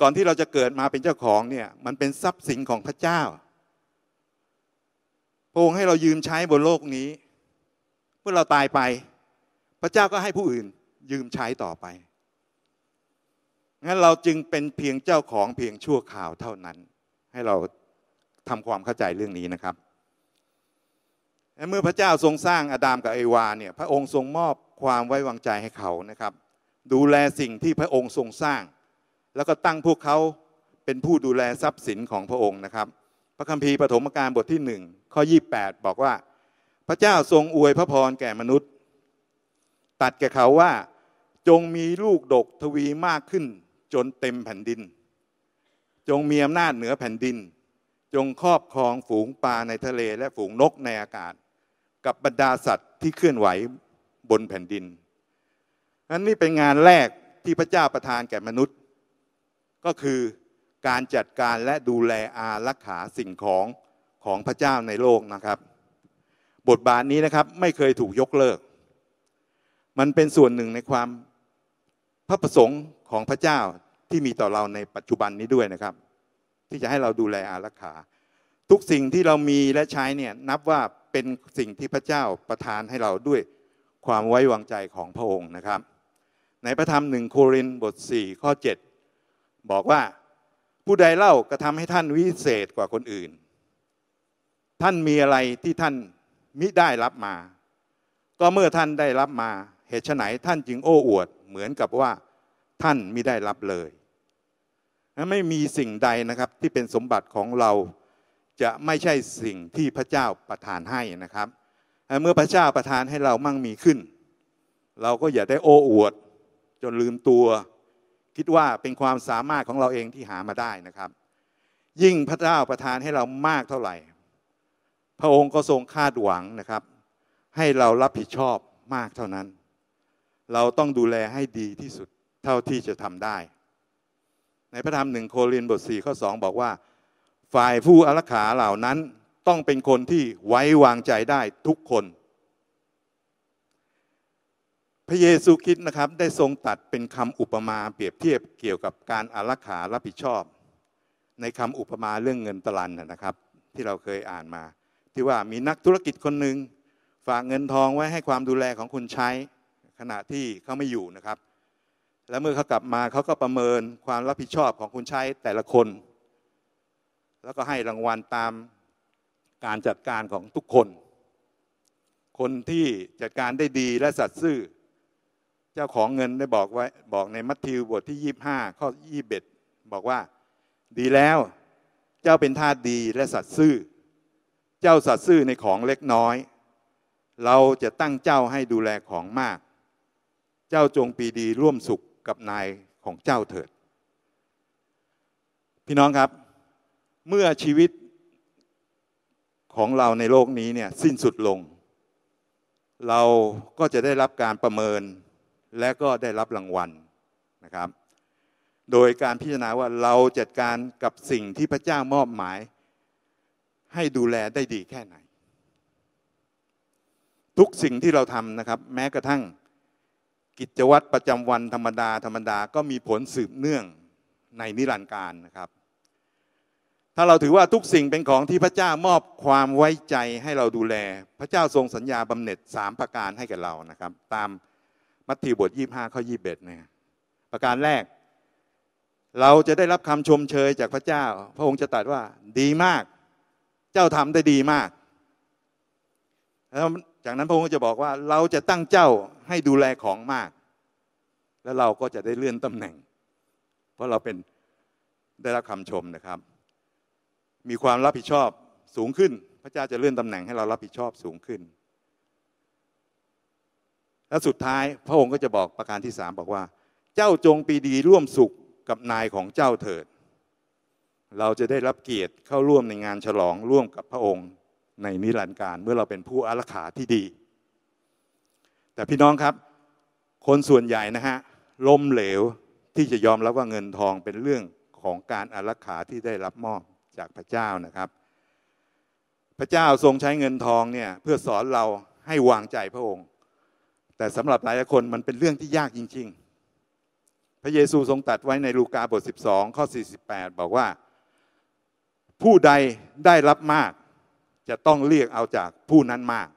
Speaker 1: ก่อนที่เราจะเกิดมาเป็นเจ้าของเนี่ยมันเป็นทรัพย์สินของพระเจ้าพระองค์ให้เรายืมใช้บนโลกนี้ เมื่อเราตายไป พระเจ้าก็ให้ผู้อื่นยืมใช้ต่อไปงั้นเราจึงเป็นเพียงเจ้าของเพียงชั่วข่าวเท่านั้น ให้เราทำความเข้าใจเรื่องนี้นะครับเมื่อพระเจ้าทรงสร้างอาดามกับเอวาเนี่ยพระองค์ทรงมอบความไว้วางใจให้เขานะครับ ดูแลสิ่งที่พระองค์ทรงสร้าง แล้วก็ตั้งพวกเขาเป็นผู้ดูแลทรัพย์สินของพระองค์นะครับ พระคัมภีร์ปฐมกาลบทที่หนึ่งข้อ 28 บอกว่าพระเจ้าทรงอวยพระพรแก่มนุษย์ ตัดแก่เขาว่าจงมีลูกดกทวีมากขึ้นจนเต็มแผ่นดิน จงมีอำนาจเหนือแผ่นดิน จงครอบครองฝูงปลาในทะเลและฝูงนกในอากาศ กับบรรดาสัตว์ที่เคลื่อนไหวบนแผ่นดินนันนี่เป็นงานแรกที่พระเจ้าประทานแก่มนุษย์ ก็คือการจัดการและดูแลอารักขาสิ่งของของพระเจ้าในโลกนะครับ บทบาทนี้นะครับไม่เคยถูกยกเลิก มันเป็นส่วนหนึ่งในความพระประสงค์ของพระเจ้าที่มีต่อเราในปัจจุบันนี้ด้วยนะครับ ที่จะให้เราดูแลอารักขา ทุกสิ่งที่เรามีและใช้เนี่ยนับว่าเป็นสิ่งที่พระเจ้าประทานให้เราด้วยความไว้วางใจของพระองค์นะครับ ในพระธรรมหนึ่งโครินบท4ข้อ7บอกว่าผู้ใดเล่ากระทำให้ท่านวิเศษกว่าคนอื่น ท่านมีอะไรที่ท่านมิได้รับมา ก็เมื่อท่านได้รับมาเหตุไฉนท่านจึงโอ้อวด เหมือนกับว่าท่านไม่ได้รับเลย ไม่มีสิ่งใดนะครับที่เป็นสมบัติของเราจะไม่ใช่สิ่งที่พระเจ้าประทานให้นะครับ เมื่อพระเจ้าประทานให้เรามั่งมีขึ้น เราก็อย่าได้โอ้อวดจนลืมตัว คิดว่าเป็นความสามารถของเราเองที่หามาได้นะครับ ยิ่งพระเจ้าประทานให้เรามากเท่าไหร่ พระองค์ก็ทรงคาดหวังนะครับ ให้เรารับผิดชอบมากเท่านั้น เราต้องดูแลให้ดีที่สุดเท่าที่จะทำได้ ในพระธรรมหนึ่งโครินบท4ข้อ2บอกว่า ฝ่ายผู้อารักขาเหล่านั้นต้องเป็นคนที่ไว้วางใจได้ทุกคน พระเยซูคริสต์นะครับได้ทรงตัดเป็นคำอุปมาเปรียบเทียบเกี่ยวกับการอารักขารับผิดชอบ ในคำอุปมาเรื่องเงินตะลันนะครับ ที่เราเคยอ่านมา ที่ว่ามีนักธุรกิจคนหนึ่งฝากเงินทองไว้ให้ความดูแลของคุณใช้ ขณะที่เขาไม่อยู่นะครับและเมื่อเขากลับมาเขาก็ประเมินความรับผิดชอบของคุณใช้แต่ละคน แล้วก็ให้รางวัลตามการจัดการของทุกคน คนที่จัดการได้ดีและสัตย์ซื่อเจ้าของเงินได้บอกไว้บอกในมัทธิวบทที่ 25ข้อ21บอกว่า ดีแล้วเจ้าเป็นทาสดีและสัตย์ซื่อเจ้าสัตย์ซื่อในของเล็กน้อย เราจะตั้งเจ้าให้ดูแลของมาก เจ้าจงปีดีร่วมสุขกับนายของเจ้าเถิด พี่น้องครับ เมื่อชีวิตของเราในโลกนี้เนี่ยสิ้นสุดลง เราก็จะได้รับการประเมินและก็ได้รับรางวัลนะครับ โดยการพิจารณาว่าเราจัดการกับสิ่งที่พระเจ้ามอบหมาย ให้ดูแลได้ดีแค่ไหน ทุกสิ่งที่เราทำนะครับ แม้กระทั่งกิจวัตรประจำวันธรรมดา ธรรมดาก็มีผลสืบเนื่องในนิรันดร์การนะครับ ถ้าเราถือว่าทุกสิ่งเป็นของที่พระเจ้ามอบความไว้ใจให้เราดูแล พระเจ้าทรงสัญญาบำเหน็จสามประการให้แก่เรานะครับ ตามมัทธิวบทยี่ห้าข้อยี่สิบเอ็ดนประการแรก เราจะได้รับคำชมเชยจากพระเจ้า พระองค์จะตรัสว่าดีมาก เจ้าทำได้ดีมากแล้วจากนั้นพระองค์จะบอกว่าเราจะตั้งเจ้าให้ดูแลของมาก แล้วเราก็จะได้เลื่อนตำแหน่ง เพราะเราเป็นได้รับคำชมนะครับ มีความรับผิดชอบสูงขึ้น พระเจ้าจะเลื่อนตำแหน่งให้เรารับผิดชอบสูงขึ้น และสุดท้ายพระองค์ก็จะบอกประการที่สามบอกว่าเจ้าจงปีดีร่วมสุขกับนายของเจ้าเถิด เราจะได้รับเกียรติเข้าร่วมในงานฉลองร่วมกับพระองค์ในนิรันดร์การ เมื่อเราเป็นผู้อารักขาที่ดีแต่พี่น้องครับคนส่วนใหญ่นะฮะล้มเหลวที่จะยอมรับว่าเงินทองเป็นเรื่องของการอารักขา ที่ได้รับมอบจากพระเจ้านะครับ พระเจ้าทรงใช้เงินทองเนี่ยเพื่อสอนเราให้วางใจพระองค์ แต่สำหรับหลายคนมันเป็นเรื่องที่ยากจริงๆ พระเยซูทรงตัดไว้ในลูกาบท 12ข้อ48บอกว่า ผู้ใดได้รับมาก จะต้องเรียกเอาจากผู้นั้นมาก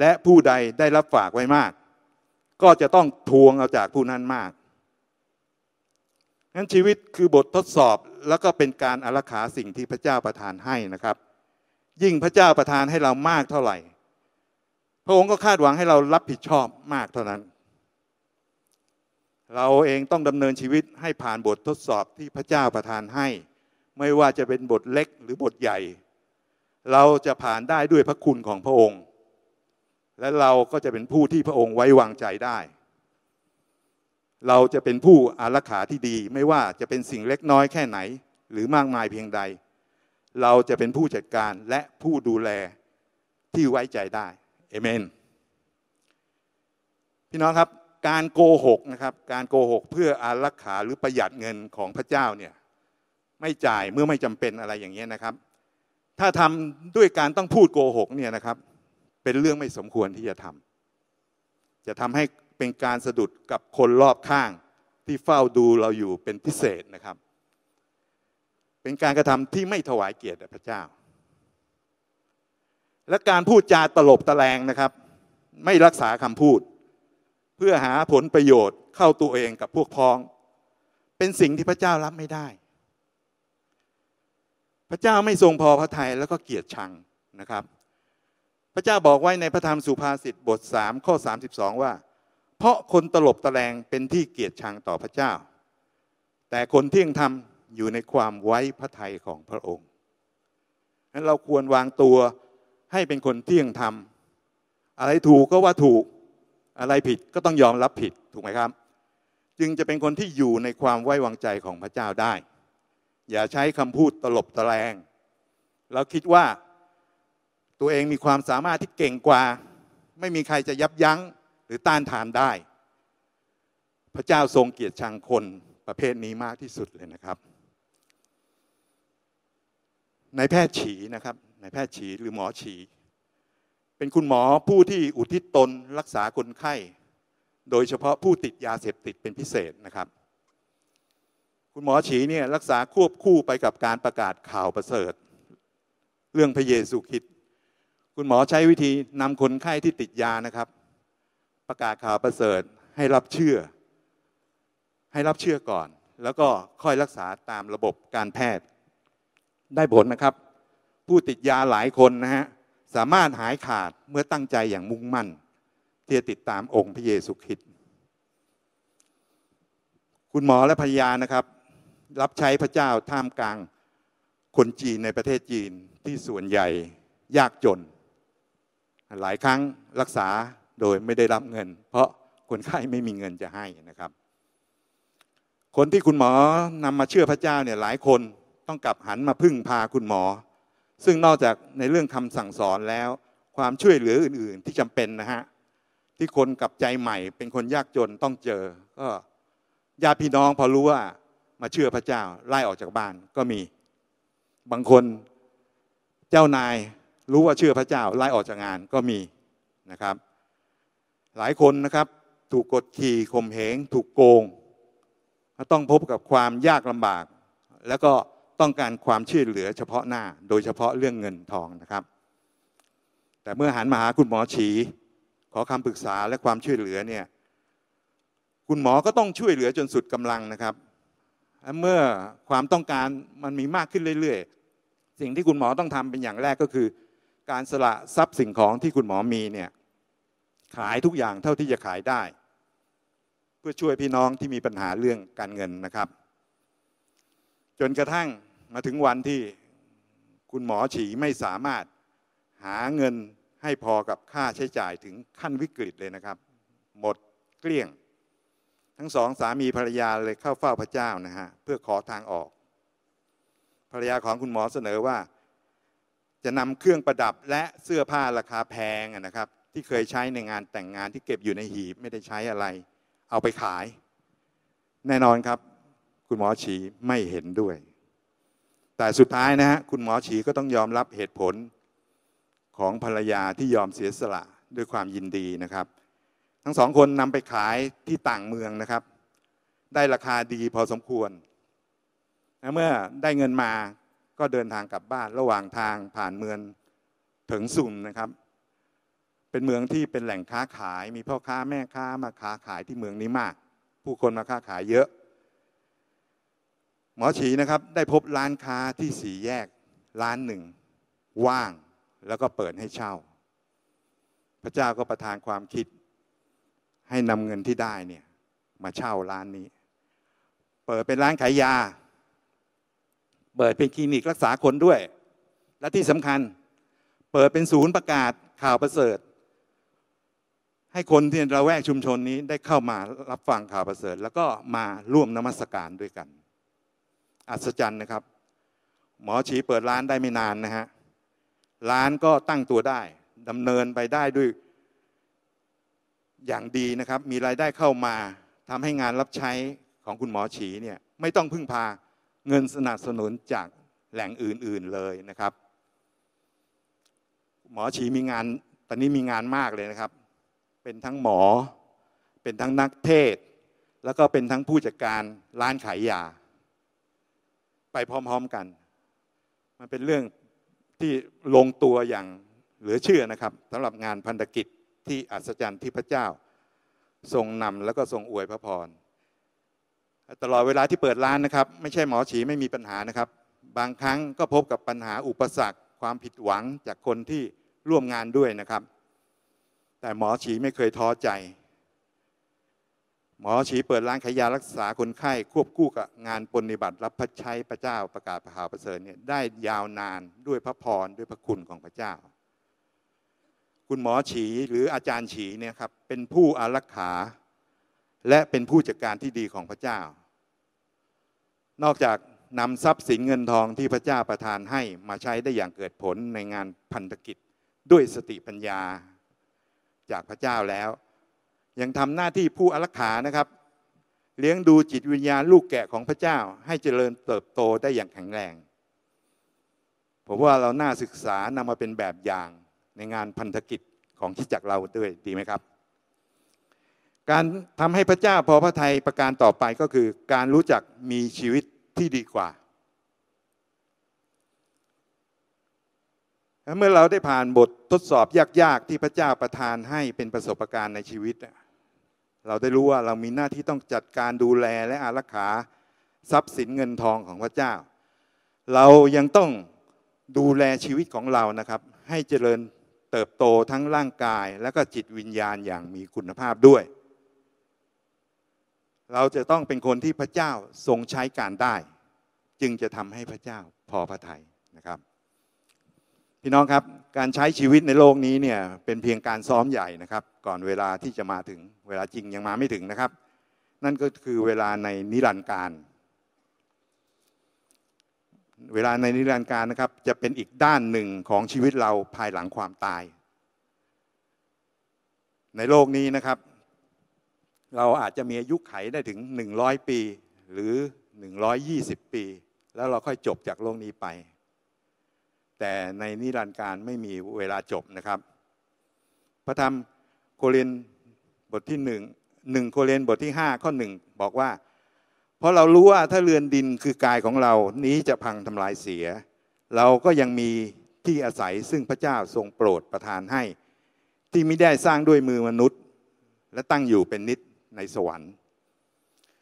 Speaker 1: และผู้ใดได้รับฝากไว้มากก็จะต้องทวงเอาจากผู้นั้นมากนั้นชีวิตคือบททดสอบแล้วก็เป็นการอารักขาสิ่งที่พระเจ้าประทานให้นะครับ ยิ่งพระเจ้าประทานให้เรามากเท่าไหร่ พระองค์ก็คาดหวังให้เรารับผิดชอบมากเท่านั้น เราเองต้องดำเนินชีวิต ให้ผ่านบททดสอบที่พระเจ้าประทานให้ ไม่ว่าจะเป็นบทเล็กหรือบทใหญ่ เราจะผ่านได้ด้วยพระคุณของพระองค์และเราก็จะเป็นผู้ที่พระองค์ไว้วางใจได้ เราจะเป็นผู้อารักขาที่ดี ไม่ว่าจะเป็นสิ่งเล็กน้อยแค่ไหน หรือมากมายเพียงใด เราจะเป็นผู้จัดการและผู้ดูแลที่ไว้ใจได้เอเมนพี่น้องครับการโกหกนะครับการโกหกเพื่ออารักขาหรือประหยัดเงินของพระเจ้าเนี่ยไม่จ่ายเมื่อไม่จำเป็นอะไรอย่างเงี้ยนะครับ ถ้าทำด้วยการต้องพูดโกหกเนี่ยนะครับเป็นเรื่องไม่สมควรที่จะทำ จะทำให้เป็นการสะดุดกับคนรอบข้างที่เฝ้าดูเราอยู่เป็นพิเศษนะครับ เป็นการกระทำที่ไม่ถวายเกียรติพระเจ้า และการพูดจาตลบตะแลงนะครับ ไม่รักษาคำพูด เพื่อหาผลประโยชน์เข้าตัวเองกับพวกพ้อง เป็นสิ่งที่พระเจ้ารับไม่ได้ พระเจ้าไม่ทรงพอพระทัยแล้วก็เกียรติชังนะครับพระเจ้าบอกไว้ในพระธรรมสุภาษิตบทสามข้อสสิบสองว่า เพราะคนตลบตะแลงเป็นที่เกียรติชังต่อพระเจ้า แต่คนเที่ยงธรรมอยู่ในความไว้พระทัยของพระองค์นั้นเราควรวางตัวให้เป็นคนเที่ยงธรรม อะไรถูกก็ว่าถูกอะไรผิดก็ต้องยอมรับผิดถูกไหมครับ จึงจะเป็นคนที่อยู่ในความไว้วางใจของพระเจ้าได้ อย่าใช้คำพูดตลบตะแลงเราคิดว่าตัวเองมีความสามารถที่เก่งกว่า ไม่มีใครจะยับยั้งหรือต้านทานได้ พระเจ้าทรงเกียรติชังคนประเภทนี้มากที่สุดเลยนะครับนายแพทย์ฉีนะครับนายแพทย์ฉีหรือหมอฉี เป็นคุณหมอผู้ที่อุทิศตนรักษาคนไข้ โดยเฉพาะผู้ติดยาเสพติดเป็นพิเศษนะครับ คุณหมอฉีเนี่ยรักษาควบคู่ไปกับการประกาศข่าวประเสริฐ เรื่องพระเยซูคริสตคุณหมอใช้วิธีนำคนไข้ที่ติดยานะครับ ประกาศข่าวประเสริฐให้รับเชื่อ ให้รับเชื่อก่อน แล้วก็ค่อยรักษาตามระบบการแพทย์ ได้ผลนะครับ ผู้ติดยาหลายคนนะฮะสามารถหายขาดเมื่อตั้งใจอย่างมุ่งมั่นที่จะติดตามองค์พระเยซูคริสต์คุณหมอและพยานะครับ รับใช้พระเจ้าท่ามกลางคนจีนในประเทศจีนที่ส่วนใหญ่ยากจนหลายครั้งรักษาโดยไม่ได้รับเงิน เพราะคนไข้ไม่มีเงินจะให้นะครับ คนที่คุณหมอนำมาเชื่อพระเจ้าเนี่ย หลายคนต้องกลับหันมาพึ่งพาคุณหมอ ซึ่งนอกจากในเรื่องคำสั่งสอนแล้ว ความช่วยเหลืออื่นๆ ที่จำเป็นนะฮะ ที่คนกลับใจใหม่เป็นคนยากจนต้องเจอก็ญาติพี่น้องพอรู้ว่ามาเชื่อพระเจ้าไล่ออกจากบ้านก็มีบางคนเจ้านายรู้ว่าเชื่อพระเจ้าไล่ออกจากงานก็มีนะครับ หลายคนนะครับถูกกดขี่ข่มเหง ถูกโกง ต้องพบกับความยากลำบาก แล้วก็ต้องการความช่วยเหลือเฉพาะหน้าโดยเฉพาะเรื่องเงินทองนะครับ แต่เมื่อหันมาหาคุณหมอฉี ขอคำปรึกษาและความช่วยเหลือเนี่ยคุณหมอก็ต้องช่วยเหลือจนสุดกำลังนะครับเมื่อความต้องการมันมีมากขึ้นเรื่อยๆสิ่งที่คุณหมอต้องทำเป็นอย่างแรกก็คือการสละทรัพย์สิ่งของที่คุณหมอมีเนี่ยขายทุกอย่างเท่าที่จะขายได้ เพื่อช่วยพี่น้องที่มีปัญหาเรื่องการเงินนะครับ จนกระทั่งมาถึงวันที่คุณหมอฉีไม่สามารถหาเงินให้พอกับค่าใช้จ่ายถึงขั้นวิกฤตเลยนะครับ หมดเกลี้ยง ทั้งสองสามีภรรยาเลยเข้าเฝ้าพระเจ้านะฮะเพื่อขอทางออก ภรรยาของคุณหมอเสนอว่าจะนำเครื่องประดับและเสื้อผ้าราคาแพงนะครับ ที่เคยใช้ในงานแต่งงานที่เก็บอยู่ในหีบไม่ได้ใช้อะไร เอาไปขาย แน่นอนครับ คุณหมอฉีไม่เห็นด้วย แต่สุดท้ายนะฮะคุณหมอฉีก็ต้องยอมรับเหตุผลของภรรยาที่ยอมเสียสละด้วยความยินดีนะครับ ทั้งสองคนนำไปขายที่ต่างเมืองนะครับ ได้ราคาดีพอสมควร เมื่อได้เงินมาก็เดินทางกลับบ้านระหว่างทางผ่านเมืองถึงสุ่มนะครับ เป็นเมืองที่เป็นแหล่งค้าขาย มีพ่อค้าแม่ค้ามาค้าขายที่เมืองนี้มาก ผู้คนมาค้าขายเยอะหมอฉีนะครับได้พบร้านค้าที่สีแยกร้านหนึ่ง ว่างแล้วก็เปิดให้เช่า พระเจ้าก็ประทานความคิดให้นำเงินที่ได้เนี่ยมาเช่าร้านนี้ เปิดเป็นร้านขายยาเปิดเป็นคลินิกรักษาคนด้วย และที่สำคัญเปิดเป็นศูนย์ประกาศข่าวประเสริฐ ให้คนที่เราแวกชุมชนนี้ได้เข้ามารับฟังข่าวประเสริฐ แล้วก็มาร่วมนมัสการด้วยกัน อัศจรรย์นะครับ หมอฉีเปิดร้านได้ไม่นานนะฮะร้านก็ตั้งตัวได้ดำเนินไปได้ด้วยอย่างดีนะครับ มีรายได้เข้ามาทำให้งานรับใช้ของคุณหมอฉีเนี่ยไม่ต้องพึ่งพาเงินสนับสนุนจากแหล่งอื่น ๆเลยนะครับ หมอชีมีงานตอนนี้มีงานมากเลยนะครับ เป็นทั้งหมอ เป็นทั้งนักเทศแล้วก็เป็นทั้งผู้จัดการร้านขายยาไปพร้อมๆกัน มันเป็นเรื่องที่ลงตัวอย่างเหลือเชื่อนะครับสำหรับงานพันธกิจที่อัศจรรย์ที่พระเจ้า ทรงนำแล้วก็ทรงอวยพระพรตลอดเวลาที่เปิดร้านนะครับ ไม่ใช่หมอฉีไม่มีปัญหานะครับ บางครั้งก็พบกับปัญหาอุปสรรคความผิดหวังจากคนที่ร่วมงานด้วยนะครับ แต่หมอฉีไม่เคยท้อใจ หมอฉีเปิดร้านขายยารักษาคนไข้ ควบคู่กับงานปนิบัติ รับพระใช้พระเจ้าประกาศข่าวประเสริฐเนี่ย ได้ยาวนานด้วยพระพรด้วยพระคุณของพระเจ้า คุณหมอฉีหรืออาจารย์ฉีเนี่ยครับเป็นผู้อารักขาและเป็นผู้จัดการที่ดีของพระเจ้า นอกจากนำทรัพย์สินเงินทองที่พระเจ้าประทานให้มาใช้ได้อย่างเกิดผลในงานพันธกิจด้วยสติปัญญาจากพระเจ้าแล้ว ยังทำหน้าที่ผู้อารักขานะครับ เลี้ยงดูจิตวิญญาณลูกแกะของพระเจ้าให้เจริญเติบโตได้อย่างแข็งแรง ผมว่าเราน่าศึกษานำมาเป็นแบบอย่างในงานพันธกิจของทิ่จักเราด้วยดีไหมครับการทำให้พระเจ้าพอพระทัยประการต่อไปก็คือการรู้จักมีชีวิตที่ดีกว่า เมื่อเราได้ผ่านบททดสอบยากๆที่พระเจ้าประทานให้เป็นประสบการณ์ในชีวิต เราได้รู้ว่าเรามีหน้าที่ต้องจัดการดูแลและอารักขาทรัพย์สินเงินทองของพระเจ้า เรายังต้องดูแลชีวิตของเรานะครับ ให้เจริญเติบโตทั้งร่างกายและก็จิตวิญญาณอย่างมีคุณภาพด้วยเราจะต้องเป็นคนที่พระเจ้าทรงใช้การได้ จึงจะทำให้พระเจ้าพอพระทัยนะครับพี่น้องครับการใช้ชีวิตในโลกนี้เนี่ยเป็นเพียงการซ้อมใหญ่นะครับ ก่อนเวลาที่จะมาถึงเวลาจริงยังมาไม่ถึงนะครับ นั่นก็คือเวลาในนิรันดร์การเวลาในนิรันดร์การนะครับจะเป็นอีกด้านหนึ่งของชีวิตเราภายหลังความตาย ในโลกนี้นะครับเราอาจจะมีอายุขไขได้ถึง 100 ปีหรือ 120 ปี แล้วเราค่อยจบจากโลกนี้ไป แต่ในนิรันดร์การไม่มีเวลาจบนะครับ พระธรรมโครินบทที่หนึ่งหนึ่งโครินบทที่ 5 ข้อหนึ่งบอกว่า เพราะเรารู้ว่าถ้าเรือนดินคือกายของเรานี้จะพังทำลายเสีย เราก็ยังมีที่อาศัยซึ่งพระเจ้าทรงโปรดประทานให้ ที่ไม่ได้สร้างด้วยมือมนุษย์และตั้งอยู่เป็นนิดในสวรรค์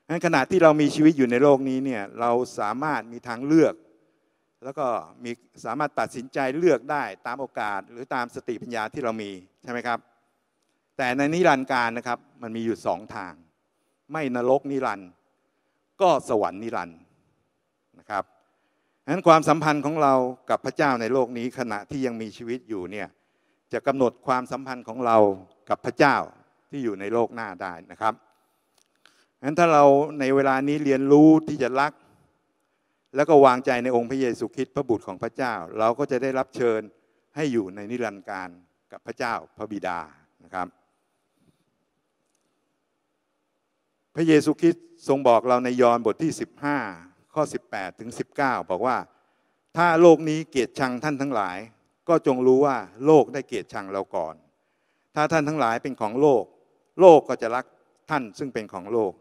Speaker 1: นั้ขณะที่เรามีชีวิตอยู่ในโลกนี้เนี่ย เราสามารถมีทางเลือก แล้วก็มีสามารถตัดสินใจเลือกได้ตามโอกาสหรือตามสติปัญญาที่เรามีใช่ไหมครับ แต่ในนิรันดร์การนะครับ มันมีอยู่สองทาง ไม่นรกนิรันดร์ก็สวรรค์นิรันดร์นะครับนั้นความสัมพันธ์ของเรากับพระเจ้าในโลกนี้ขณะที่ยังมีชีวิตอยู่เนี่ย จะกำหนดความสัมพันธ์ของเรา กับพระเจ้าที่อยู่ในโลกหน้าได้นะครับ งั้นถ้าเราในเวลานี้เรียนรู้ที่จะรักแล้วก็วางใจในองค์พระเยซูคริสต์พระบุตรของพระเจ้า เราก็จะได้รับเชิญให้อยู่ในนิรันดร์การกับพระเจ้าพระบิดา นะครับ พระเยซูคริสต์ทรงบอกเราในยอห์นบทที่ 15 ข้อ 18 ถึง 19 บอกว่าถ้าโลกนี้เกลียดชังท่านทั้งหลาย ก็จงรู้ว่าโลกได้เกลียดชังเราก่อน ถ้าท่านทั้งหลายเป็นของโลกโลกก็จะรักท่านซึ่งเป็นของโลก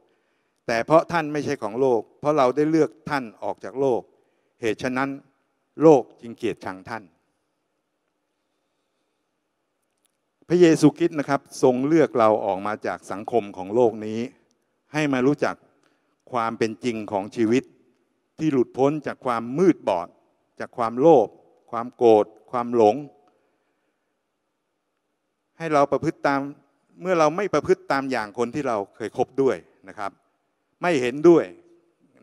Speaker 1: แต่เพราะท่านไม่ใช่ของโลก เพราะเราได้เลือกท่านออกจากโลก เหตุฉะนั้นโลกจึงเกลียดชังท่าน พระเยซูคริสต์นะครับทรงเลือกเราออกมาจากสังคมของโลกนี้ ให้มารู้จักความเป็นจริงของชีวิต ที่หลุดพ้นจากความมืดบอด จากความโลภความโกรธความหลง ให้เราประพฤติตามเมื่อเราไม่ประพฤติตามอย่างคนที่เราเคยคบด้วยนะครับ ไม่เห็นด้วย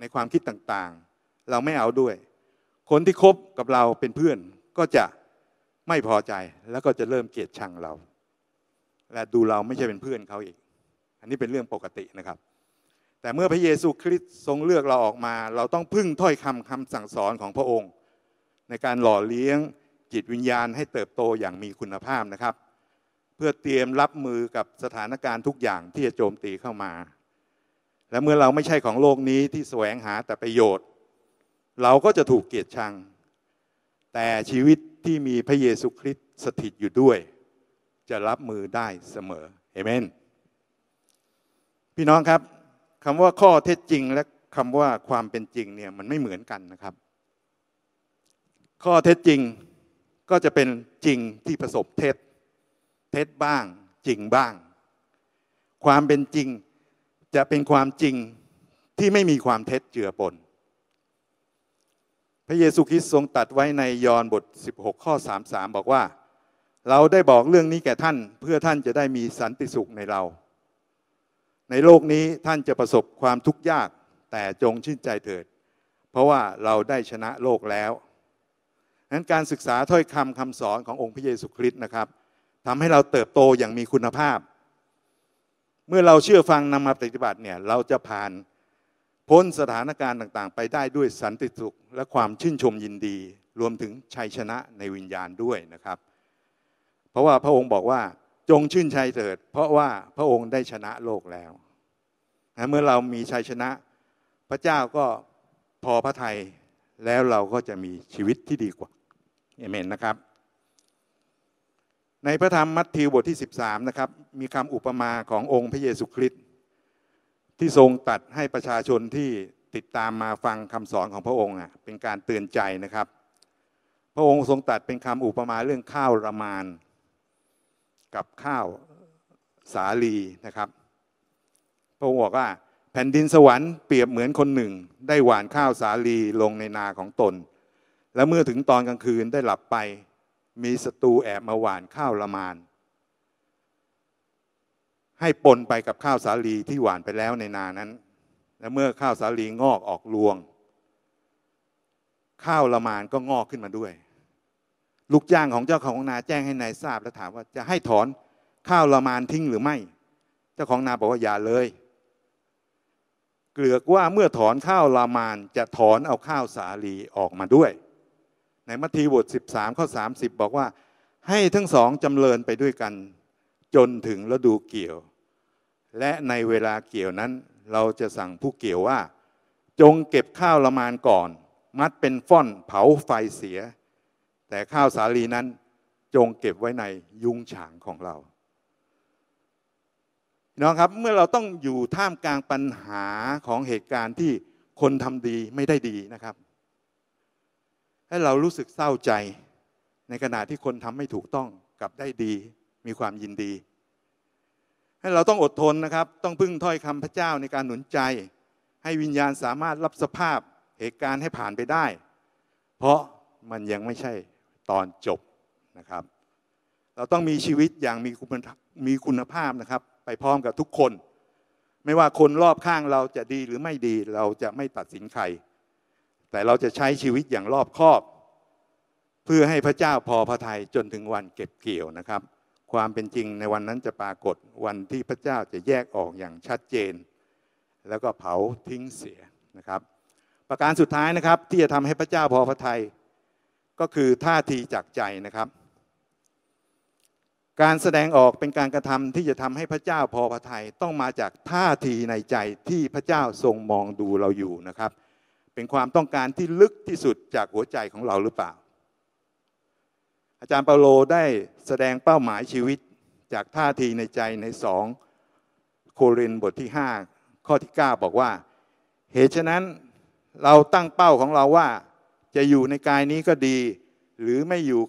Speaker 1: ในความคิดต่างๆ เราไม่เอาด้วย คนที่คบกับเราเป็นเพื่อนก็จะไม่พอใจแล้วก็จะเริ่มเกลียดชังเรา และดูเราไม่ใช่เป็นเพื่อนเขาอีก อันนี้เป็นเรื่องปกตินะครับ แต่เมื่อพระเยซูคริสต์ทรงเลือกเราออกมา เราต้องพึ่งถ้อยคำคำสั่งสอนของพระองค์ ในการหล่อเลี้ยงจิตวิญญาณให้เติบโตอย่างมีคุณภาพนะครับเพื่อเตรียมรับมือกับสถานการณ์ทุกอย่างที่จะโจมตีเข้ามา และเมื่อเราไม่ใช่ของโลกนี้ที่แสวงหาแต่ประโยชน์ เราก็จะถูกเกียดชัง แต่ชีวิตที่มีพระเยซูคริสต์สถิตอยู่ด้วยจะรับมือได้เสมอเอเมน พี่น้องครับ คำว่าข้อเท็จจริงและคำว่าความเป็นจริงเนี่ยมันไม่เหมือนกันนะครับ ข้อเท็จจริงก็จะเป็นจริงที่ผสมเท็จเท็จบ้างจริงบ้าง ความเป็นจริงจะเป็นความจริงที่ไม่มีความเท็จเจือปนพระเยซูคริสต์ทรงตัดไว้ในยอห์นบท16ข้อ33 บอกว่า เราได้บอกเรื่องนี้แก่ท่าน เพื่อท่านจะได้มีสันติสุขในเรา ในโลกนี้ท่านจะประสบความทุกข์ยาก แต่จงชื่นใจเถิด เพราะว่าเราได้ชนะโลกแล้วนั้นการศึกษาถ้อยคำคำสอนขององค์พระเยซูคริสต์นะครับทำให้เราเติบโตอย่างมีคุณภาพ เมื่อเราเชื่อฟังนำมาปฏิบัติเนี่ยเราจะผ่านพ้นสถานการณ์ต่างๆ ไปได้ด้วยสันติสุขและความชื่นชมยินดีรวมถึงชัยชนะในวิญญาณด้วยนะครับ เพราะว่าพระองค์บอกว่าจงชื่นชัยเถิดเพราะว่าพระองค์ได้ชนะโลกแล้วนะเมื่อเรามีชัยชนะ พระเจ้าก็พอพระทัยแล้วเราก็จะมีชีวิตที่ดีกว่าเอเมนนะครับในพระธรรมมัทธิวบทที่ 13นะครับมีคำอุปมาขององค์พระเยซูคริสต์ที่ทรงตัดให้ประชาชนที่ติดตามมาฟังคำสอนของพระองค์เป็นการเตือนใจนะครับ พระองค์ทรงตัดเป็นคำอุปมาเรื่องข้าวระมานกับข้าวสาลีนะครับ พระองค์บอกว่าแผ่นดินสวรรค์เปรียบเหมือนคนหนึ่งได้หว่านข้าวสาลีลงในนาของตน และเมื่อถึงตอนกลางคืนได้หลับไปมีศัตรูแอบมาหว่านข้าวละมาน ให้ปนไปกับข้าวสาลีที่หว่านไปแล้วในนานั้น และเมื่อข้าวสาลีงอกออกรวง ข้าวละมานก็งอกขึ้นมาด้วย ลูกจ้างของเจ้าของนาแจ้งให้นายทราบและถามว่าจะให้ถอนข้าวละมานทิ้งหรือไม่ เจ้าของนาบอกว่า อย่าเลย เกลือกว่าเมื่อถอนข้าวละมานจะถอนเอาข้าวสาลีออกมาด้วยในมัทธิวบท13ข้อ30 บอกว่าให้ทั้งสองจำเริญไปด้วยกัน จนถึงฤดูเกี่ยว และในเวลาเกี่ยวนั้นเราจะสั่งผู้เกี่ยวว่า จงเก็บข้าวละมานก่อน มัดเป็นฟ่อนเผาไฟเสีย แต่ข้าวสาลีนั้น จงเก็บไว้ในยุงฉางของเรานะครับเมื่อเราต้องอยู่ท่ามกลางปัญหาของเหตุการณ์ที่คนทำดีไม่ได้ดีนะครับให้เรารู้สึกเศร้าใจ ในขณะที่คนทำไม่ถูกต้องกลับได้ดี มีความยินดี ให้เราต้องอดทนนะครับ ต้องพึ่งถ้อยคำพระเจ้าในการหนุนใจ ให้วิญญาณสามารถรับสภาพเหตุการณ์ให้ผ่านไปได้ เพราะมันยังไม่ใช่ตอนจบนะครับ เราต้องมีชีวิตอย่างมีคุณมีคุณภาพนะครับ ไปพร้อมกับทุกคน ไม่ว่าคนรอบข้างเราจะดีหรือไม่ดีเราจะไม่ตัดสินใครแต่เราจะใช้ชีวิตอย่างรอบคอบเพื่อให้พระเจ้าพอพระทัยจนถึงวันเก็บเกี่ยวนะครับ ความเป็นจริงในวันนั้นจะปรากฏวันที่พระเจ้าจะแยกออกอย่างชัดเจน แล้วก็เผาทิ้งเสียนะครับ ประการสุดท้ายนะครับที่จะทำให้พระเจ้าพอพระทัยก็คือท่าทีจากใจนะครับ การแสดงออกเป็นการกระทำที่จะทำให้พระเจ้าพอพระทัยต้องมาจากท่าทีในใจที่พระเจ้าทรงมองดูเราอยู่นะครับเป็นความต้องการที่ลึกที่สุดจากหัวใจของเราหรือเปล่า อาจารย์เปาโลได้แสดงเป้าหมายชีวิตจากท่าทีในใจในสองโครินบทที่ 5 ข้อที่ 9 บอกว่า เหตุฉะนั้นเราตั้งเป้าของเราว่า จะอยู่ในกายนี้ก็ดี หรือไม่อยู่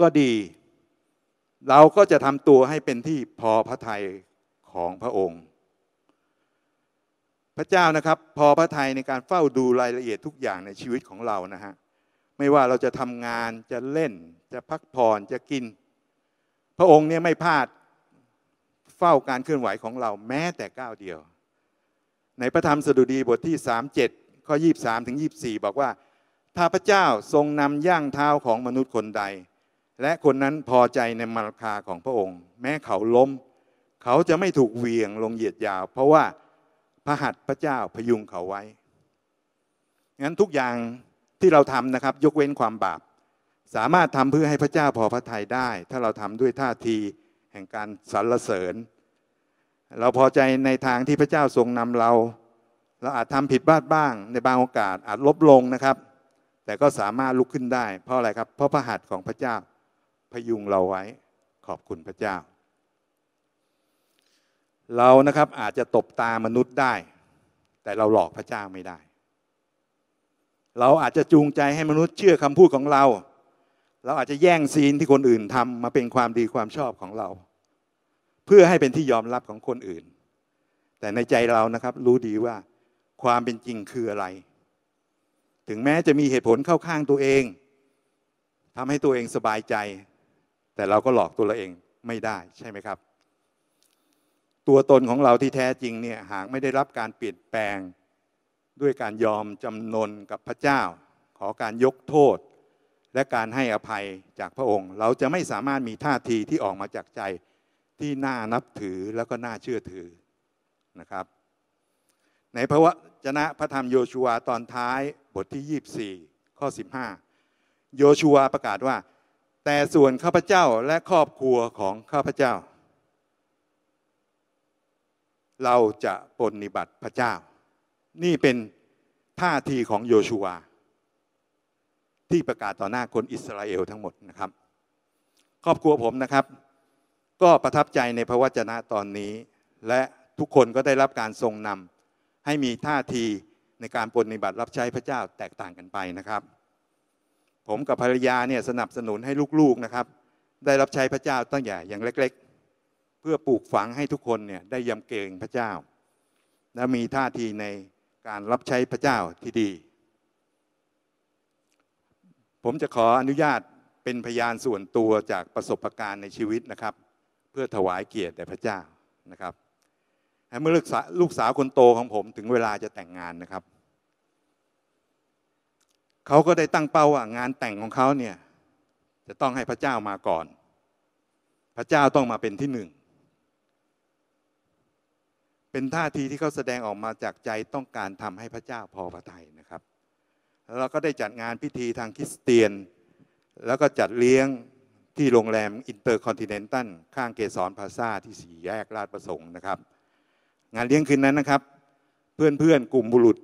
Speaker 1: ก็ดี เราก็จะทำตัวให้เป็นที่พอพระทัยของพระองค์พระเจ้านะครับพอพระทัยในการเฝ้าดูรายละเอียดทุกอย่างในชีวิตของเรานะฮะไม่ว่าเราจะทำงานจะเล่นจะพักผ่อนจะกิน พระองค์เนี่ยไม่พลาดเฝ้าการเคลื่อนไหวของเราแม้แต่ก้าวเดียว ในพระธรรมสดุดีบทที่ 37ข้อ23ถึง24 บอกว่า ถ้าพระเจ้าทรงนำย่างเท้าของมนุษย์คนใด และคนนั้นพอใจในมารคาของพระองค์ แม้เขาล้ม เขาจะไม่ถูกเวียงลงเหยียดยาวเพราะว่าพระหัตถ์พระเจ้าพยุงเขาไว้ งั้นทุกอย่างที่เราทำนะครับยกเว้นความบาป สามารถทำเพื่อให้พระเจ้าพอพระทัยได้ ถ้าเราทำด้วยท่าทีแห่งการสรรเสริญ เราพอใจในทางที่พระเจ้าทรงนำเรา เราอาจทำผิดบ้าบ้าง ในบางโอกาส อาจลบลงนะครับ แต่ก็สามารถลุกขึ้นได้ เพราะอะไรครับเพราะพระหัตถ์ของพระเจ้าพยุงเราไว้ขอบคุณพระเจ้าเรานะครับอาจจะตบตามนุษย์ได้ แต่เราหลอกพระเจ้าไม่ได้ เราอาจจะจูงใจให้มนุษย์เชื่อคำพูดของเรา เราอาจจะแย่งซีนที่คนอื่นทำมาเป็นความดีความชอบของเรา เพื่อให้เป็นที่ยอมรับของคนอื่น แต่ในใจเรานะครับรู้ดีว่าความเป็นจริงคืออะไร ถึงแม้จะมีเหตุผลเข้าข้างตัวเองทำให้ตัวเองสบายใจ แต่เราก็หลอกตัวเราเองไม่ได้ใช่ไหมครับตัวตนของเราที่แท้จริงเนี่ยหากไม่ได้รับการเปลี่ยนแปลงด้วยการยอมจำนนกับพระเจ้า ขอการยกโทษและการให้อภัยจากพระองค์ เราจะไม่สามารถมีท่าทีที่ออกมาจากใจที่น่านับถือแล้วก็น่าเชื่อถือนะครับ ในพระวจนะพระธรรมโยชัวตอนท้ายบทที่ 24 ข้อ 15 โยชัวประกาศว่า แต่ส่วนข้าพเจ้าและครอบครัวของข้าพเจ้าเราจะปฏิบัติพระเจ้า นี่เป็นท่าทีของโยชูวาที่ประกาศต่อหน้าคนอิสราเอลทั้งหมดนะครับ ครอบครัวผมนะครับ ก็ประทับใจในพระวจนะตอนนี้ และทุกคนก็ได้รับการทรงนำ ให้มีท่าทีในการปฏิบัติรับใช้พระเจ้าแตกต่างกันไปนะครับ ผมกับภรรยาเนี่ยสนับสนุนให้ลูกๆนะครับได้รับใช้พระเจ้าตั้งแต่อย่างเล็กพื่อปลูกฝังให้ทุกคนเนี่ยได้ยำเกรงพระเจ้าและมีท่าทีในการรับใช้พระเจ้าที่ดี ผมจะขออนุญาตเป็นพยานส่วนตัวจากประสบการณ์ในชีวิตนะครับ เพื่อถวายเกียรติแด่พระเจ้านะครับเมื่อลูกสาวคนโตของผมถึงเวลาจะแต่งงานนะครับเขาก็ได้ตั้งเป้าว่างานแต่งของเขาเนี่ยจะต้องให้พระเจ้ามาก่อน พระเจ้าต้องมาเป็นที่หนึ่งเป็นท่าทีที่เขาแสดงออกมาจากใจต้องการทำให้พระเจ้าพอพระทัยนะครับ แล้วเราก็ได้จัดงานพิธีทางคริสเตียน แล้วก็จัดเลี้ยงที่โรงแรมอินเตอร์คอนติเนนตัลข้างเกสรพาซาที่สี่แยกลาดประสงค์นะครับ งานเลี้ยงคืนนั้นนะครับ เพื่อนๆกลุ่มบุรุษ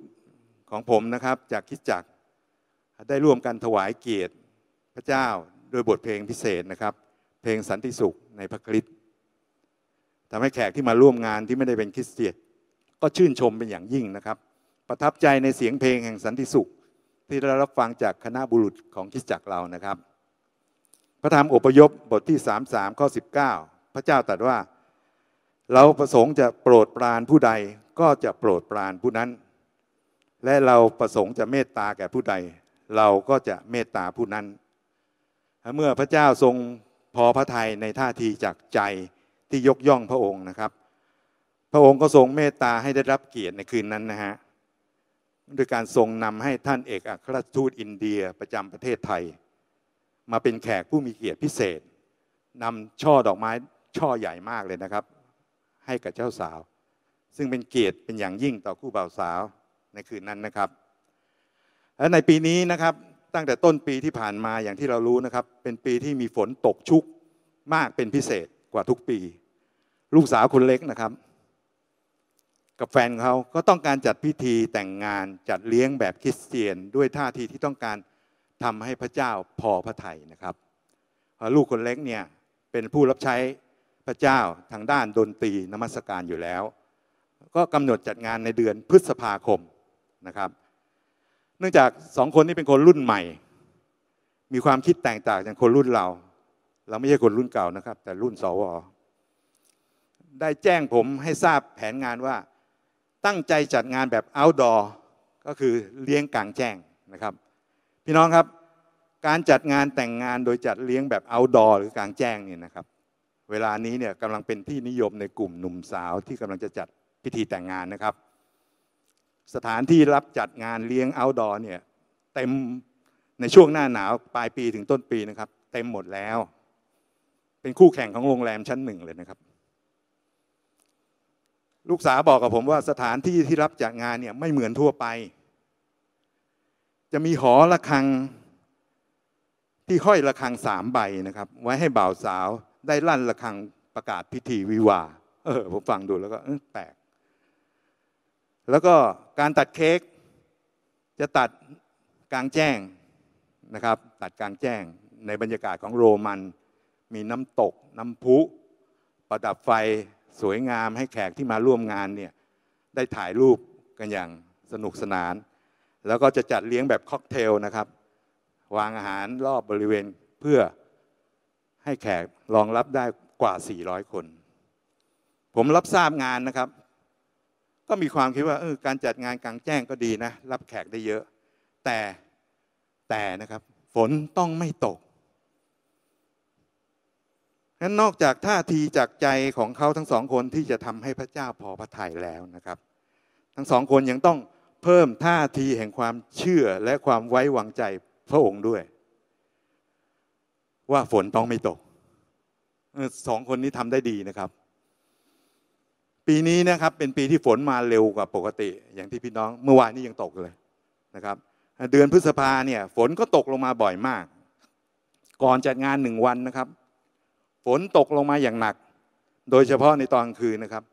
Speaker 1: ของผมนะครับจากคิดจักได้ร่วมกันถวายเกียรติพระเจ้าโดยบทเพลงพิเศษนะครับ เพลงสันติสุขในพระคริสต์ทำให้แขกที่มาร่วมงานที่ไม่ได้เป็นคริสเตียนก็ชื่นชมเป็นอย่างยิ่งนะครับ ประทับใจในเสียงเพลงแห่งสันติสุข ที่เรารับฟังจากคณะบุรุษของคริสจักรเรานะครับ พระธรรมอพยพบทที่ 33 ข้อ 19 พระเจ้าตรัสว่า เราประสงค์จะโปรดปรานผู้ใดก็จะโปรดปรานผู้นั้น และเราประสงค์จะเมตตาแก่ผู้ใด เราก็จะเมตตาผู้นั้น เมื่อพระเจ้าทรงพอพระทัยในท่าทีจากใจที่ยกย่องพระองค์นะครับ พระองค์ก็ทรงเมตตาให้ได้รับเกียรติในคืนนั้นนะฮะด้วยการทรงนำให้ท่านเอกอัครราชทูตอินเดียประจำประเทศไทย มาเป็นแขกผู้มีเกียรติพิเศษ นำช่อดอกไม้ช่อใหญ่มากเลยนะครับ ให้กับเจ้าสาว ซึ่งเป็นเกียรติเป็นอย่างยิ่งต่อคู่บ่าวสาวในคืนนั้นนะครับ และในปีนี้นะครับตั้งแต่ต้นปีที่ผ่านมาอย่างที่เรารู้นะครับเป็นปีที่มีฝนตกชุกมากเป็นพิเศษกว่าทุกปีลูกสาวคนเล็กนะครับกับแฟนเขาก็ต้องการจัดพิธีแต่งงานจัดเลี้ยงแบบคริสเตียนด้วยท่าทีที่ต้องการทำให้พระเจ้าพอพระทัยนะครับลูกคนเล็กเนี่ยเป็นผู้รับใช้พระเจ้าทางด้านดนตรีนมัสการอยู่แล้ว ก็กำหนดจัดงานในเดือนพฤษภาคมนะครับ เนื่องจากสองคนนี้เป็นคนรุ่นใหม่ มีความคิดแตกต่างจากคนรุ่นเรา เราไม่ใช่คนรุ่นเก่านะครับ แต่รุ่นสวได้แจ้งผมให้ทราบแผนงานว่าตั้งใจจัดงานแบบ outdoor ก็คือเลี้ยงกลางแจ้งนะครับ พี่น้องครับการจัดงานแต่งงานโดยจัดเลี้ยงแบบ outdoor หรือกลางแจ้งเนี่ยนะครับเวลานี้เนี่ยกำลังเป็นที่นิยมในกลุ่มหนุ่มสาวที่กำลังจะจัดพิธีแต่งงานนะครับ สถานที่รับจัดงานเลี้ยง outdoor เนี่ยเต็มในช่วงหน้าหนาวปลายปีถึงต้นปีนะครับเต็มหมดแล้ว เป็นคู่แข่งของโรงแรมชั้นหนึ่งเลยนะครับลูกสาวบอกกับผมว่าสถานที่ที่รับจากงานเนี่ยไม่เหมือนทั่วไป จะมีหอระฆังที่ห้อยระฆังสามใบนะครับไว้ให้บ่าวสาวได้ลั่นระฆังประกาศพิธีวิวาเออผมฟังดูแล้วก็แปลกแล้วก็การตัดเค้กจะตัดกลางแจ้งนะครับ ตัดกลางแจ้งในบรรยากาศของโรมัน มีน้ำตกน้ำพุประดับไฟสวยงามให้แขกที่มาร่วมงานเนี่ยได้ถ่ายรูปกันอย่างสนุกสนาน แล้วก็จะจัดเลี้ยงแบบค็อกเทลนะครับ วางอาหารรอบบริเวณเพื่อให้แขกรองรับได้กว่า 400 คน ผมรับทราบงานนะครับ ก็มีความคิดว่าออการจัดงานกลางแจ้งก็ดีนะ รับแขกได้เยอะ แต่แต่นะครับ ฝนต้องไม่ตกนั้นนอกจากท่าทีจากใจของเขาทั้งสองคนที่จะทำให้พระเจ้าพอพระทัยแล้วนะครับ ทั้งสองคนยังต้องเพิ่มท่าทีแห่งความเชื่อและความไว้วางใจพระองค์ด้วย ว่าฝนต้องไม่ตกสองคนนี้ทำได้ดีนะครับ ปีนี้นะครับเป็นปีที่ฝนมาเร็วกว่าปกติ อย่างที่พี่น้องเมื่อวานนี้ยังตกเลยนะครับ เดือนพฤษภาเนี่ย ฝนก็ตกลงมาบ่อยมาก ก่อนจัดงานหนึ่งวันนะครับฝนตกลงมาอย่างหนัก โดยเฉพาะในตอนคืนนะครับ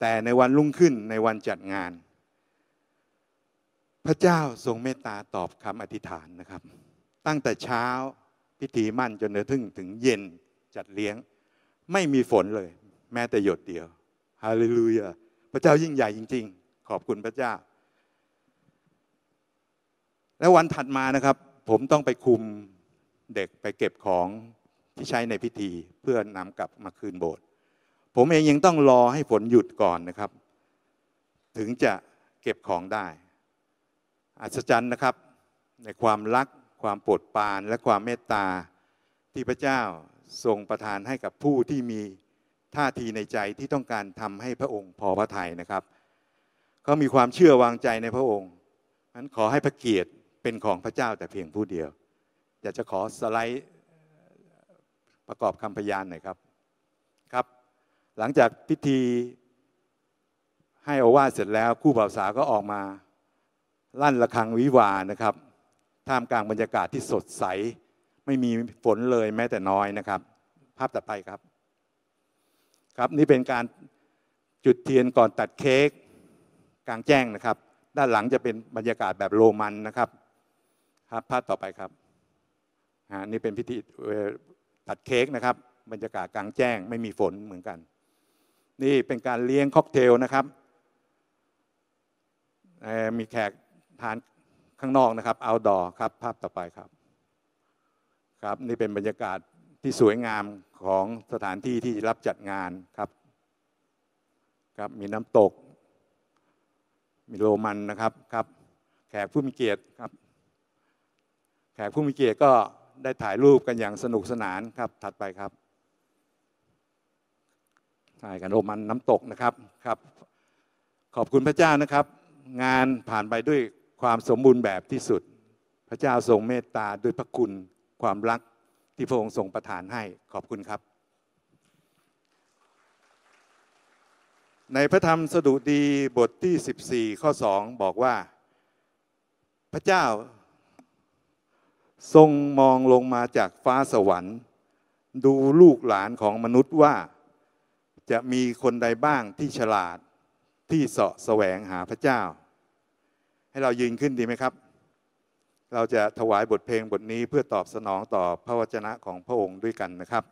Speaker 1: แต่ในวันรุ่งขึ้นในวันจัดงาน พระเจ้าทรงเมตตาตอบคำอธิษฐานนะครับ ตั้งแต่เช้าพิธีมั่นจนเนื้อถึง ถึงเย็นจัดเลี้ยง ไม่มีฝนเลย แม้แต่หยดเดียว ฮาเลลูยาพระเจ้ายิ่งใหญ่จริง ๆ ขอบคุณพระเจ้า และวันถัดมานะครับ ผมต้องไปคุมเด็กไปเก็บของที่ใช้ในพิธีเพื่อนำกลับมาคืนโบสถ์ผมเองยังต้องรอให้ฝนหยุดก่อนนะครับ ถึงจะเก็บของได้อัศจรรย์นะครับในความรักความโปรดปรานและความเมตตาที่พระเจ้าทรงประทานให้กับผู้ที่มีท่าทีในใจที่ต้องการทำให้พระองค์พอพระทัยนะครับเขามีความเชื่อวางใจในพระองค์นั้นขอให้พระเกียรติเป็นของพระเจ้าแต่เพียงผู้เดียวอยากจะขอสไลด์ประกอบคำพยานหน่อยครับครับ หลังจากพิธีให้อวาเสร็จแล้ว คู่บ่าวสาวก็ออกมาลั่นระฆังวิวานะครับท่ามกลางบรรยากาศที่สดใส ไม่มีฝนเลยแม้แต่น้อยนะครับ ภาพต่อไปครับครับ นี่เป็นการจุดเทียนก่อนตัดเค้ก กลางแจ้งนะครับ ด้านหลังจะเป็นบรรยากาศแบบโรมันนะครับ ภาพต่อไปครับนี่เป็นพิธีตัดเค้กนะครับบรรยากาศกลางแจ้ง ไม่มีฝนเหมือนกัน นี่เป็นการเลี้ยงค็อกเทลนะครับมีแขกทานข้างนอกนะครับเอาดอครับภาพต่อไปครับครับ นี่เป็นบรรยากาศที่สวยงามของสถานที่ที่รับจัดงานครับครับมีน้ำตก มีโรมันนะครับครับ แขกผู้มีเกียรติครับแขกผู้มีเกียรติก็ได้ถ่ายรูปกันอย่างสนุกสนานครับถัดไปครับถ่ายกันโอมันน้ำตกนะครับ ครับ ขอบคุณพระเจ้านะครับ งานผ่านไปด้วยความสมบูรณ์แบบที่สุด พระเจ้าทรงเมตตาด้วยพระคุณความรักที่พระองค์ทรงประทานให้ขอบคุณครับ ในพระธรรมสดุดีบทที่ 14 ข้อ 2 บอกว่าพระเจ้าทรงมองลงมาจากฟ้าสวรรค์ ดูลูกหลานของมนุษย์ว่า จะมีคนใดบ้างที่ฉลาดที่เสาะแสวงหาพระเจ้า ให้เรายืนขึ้นดีไหมครับ เราจะถวายบทเพลงบทนี้เพื่อตอบสนองต่อพระวจนะของพระองค์ด้วยกันนะครับ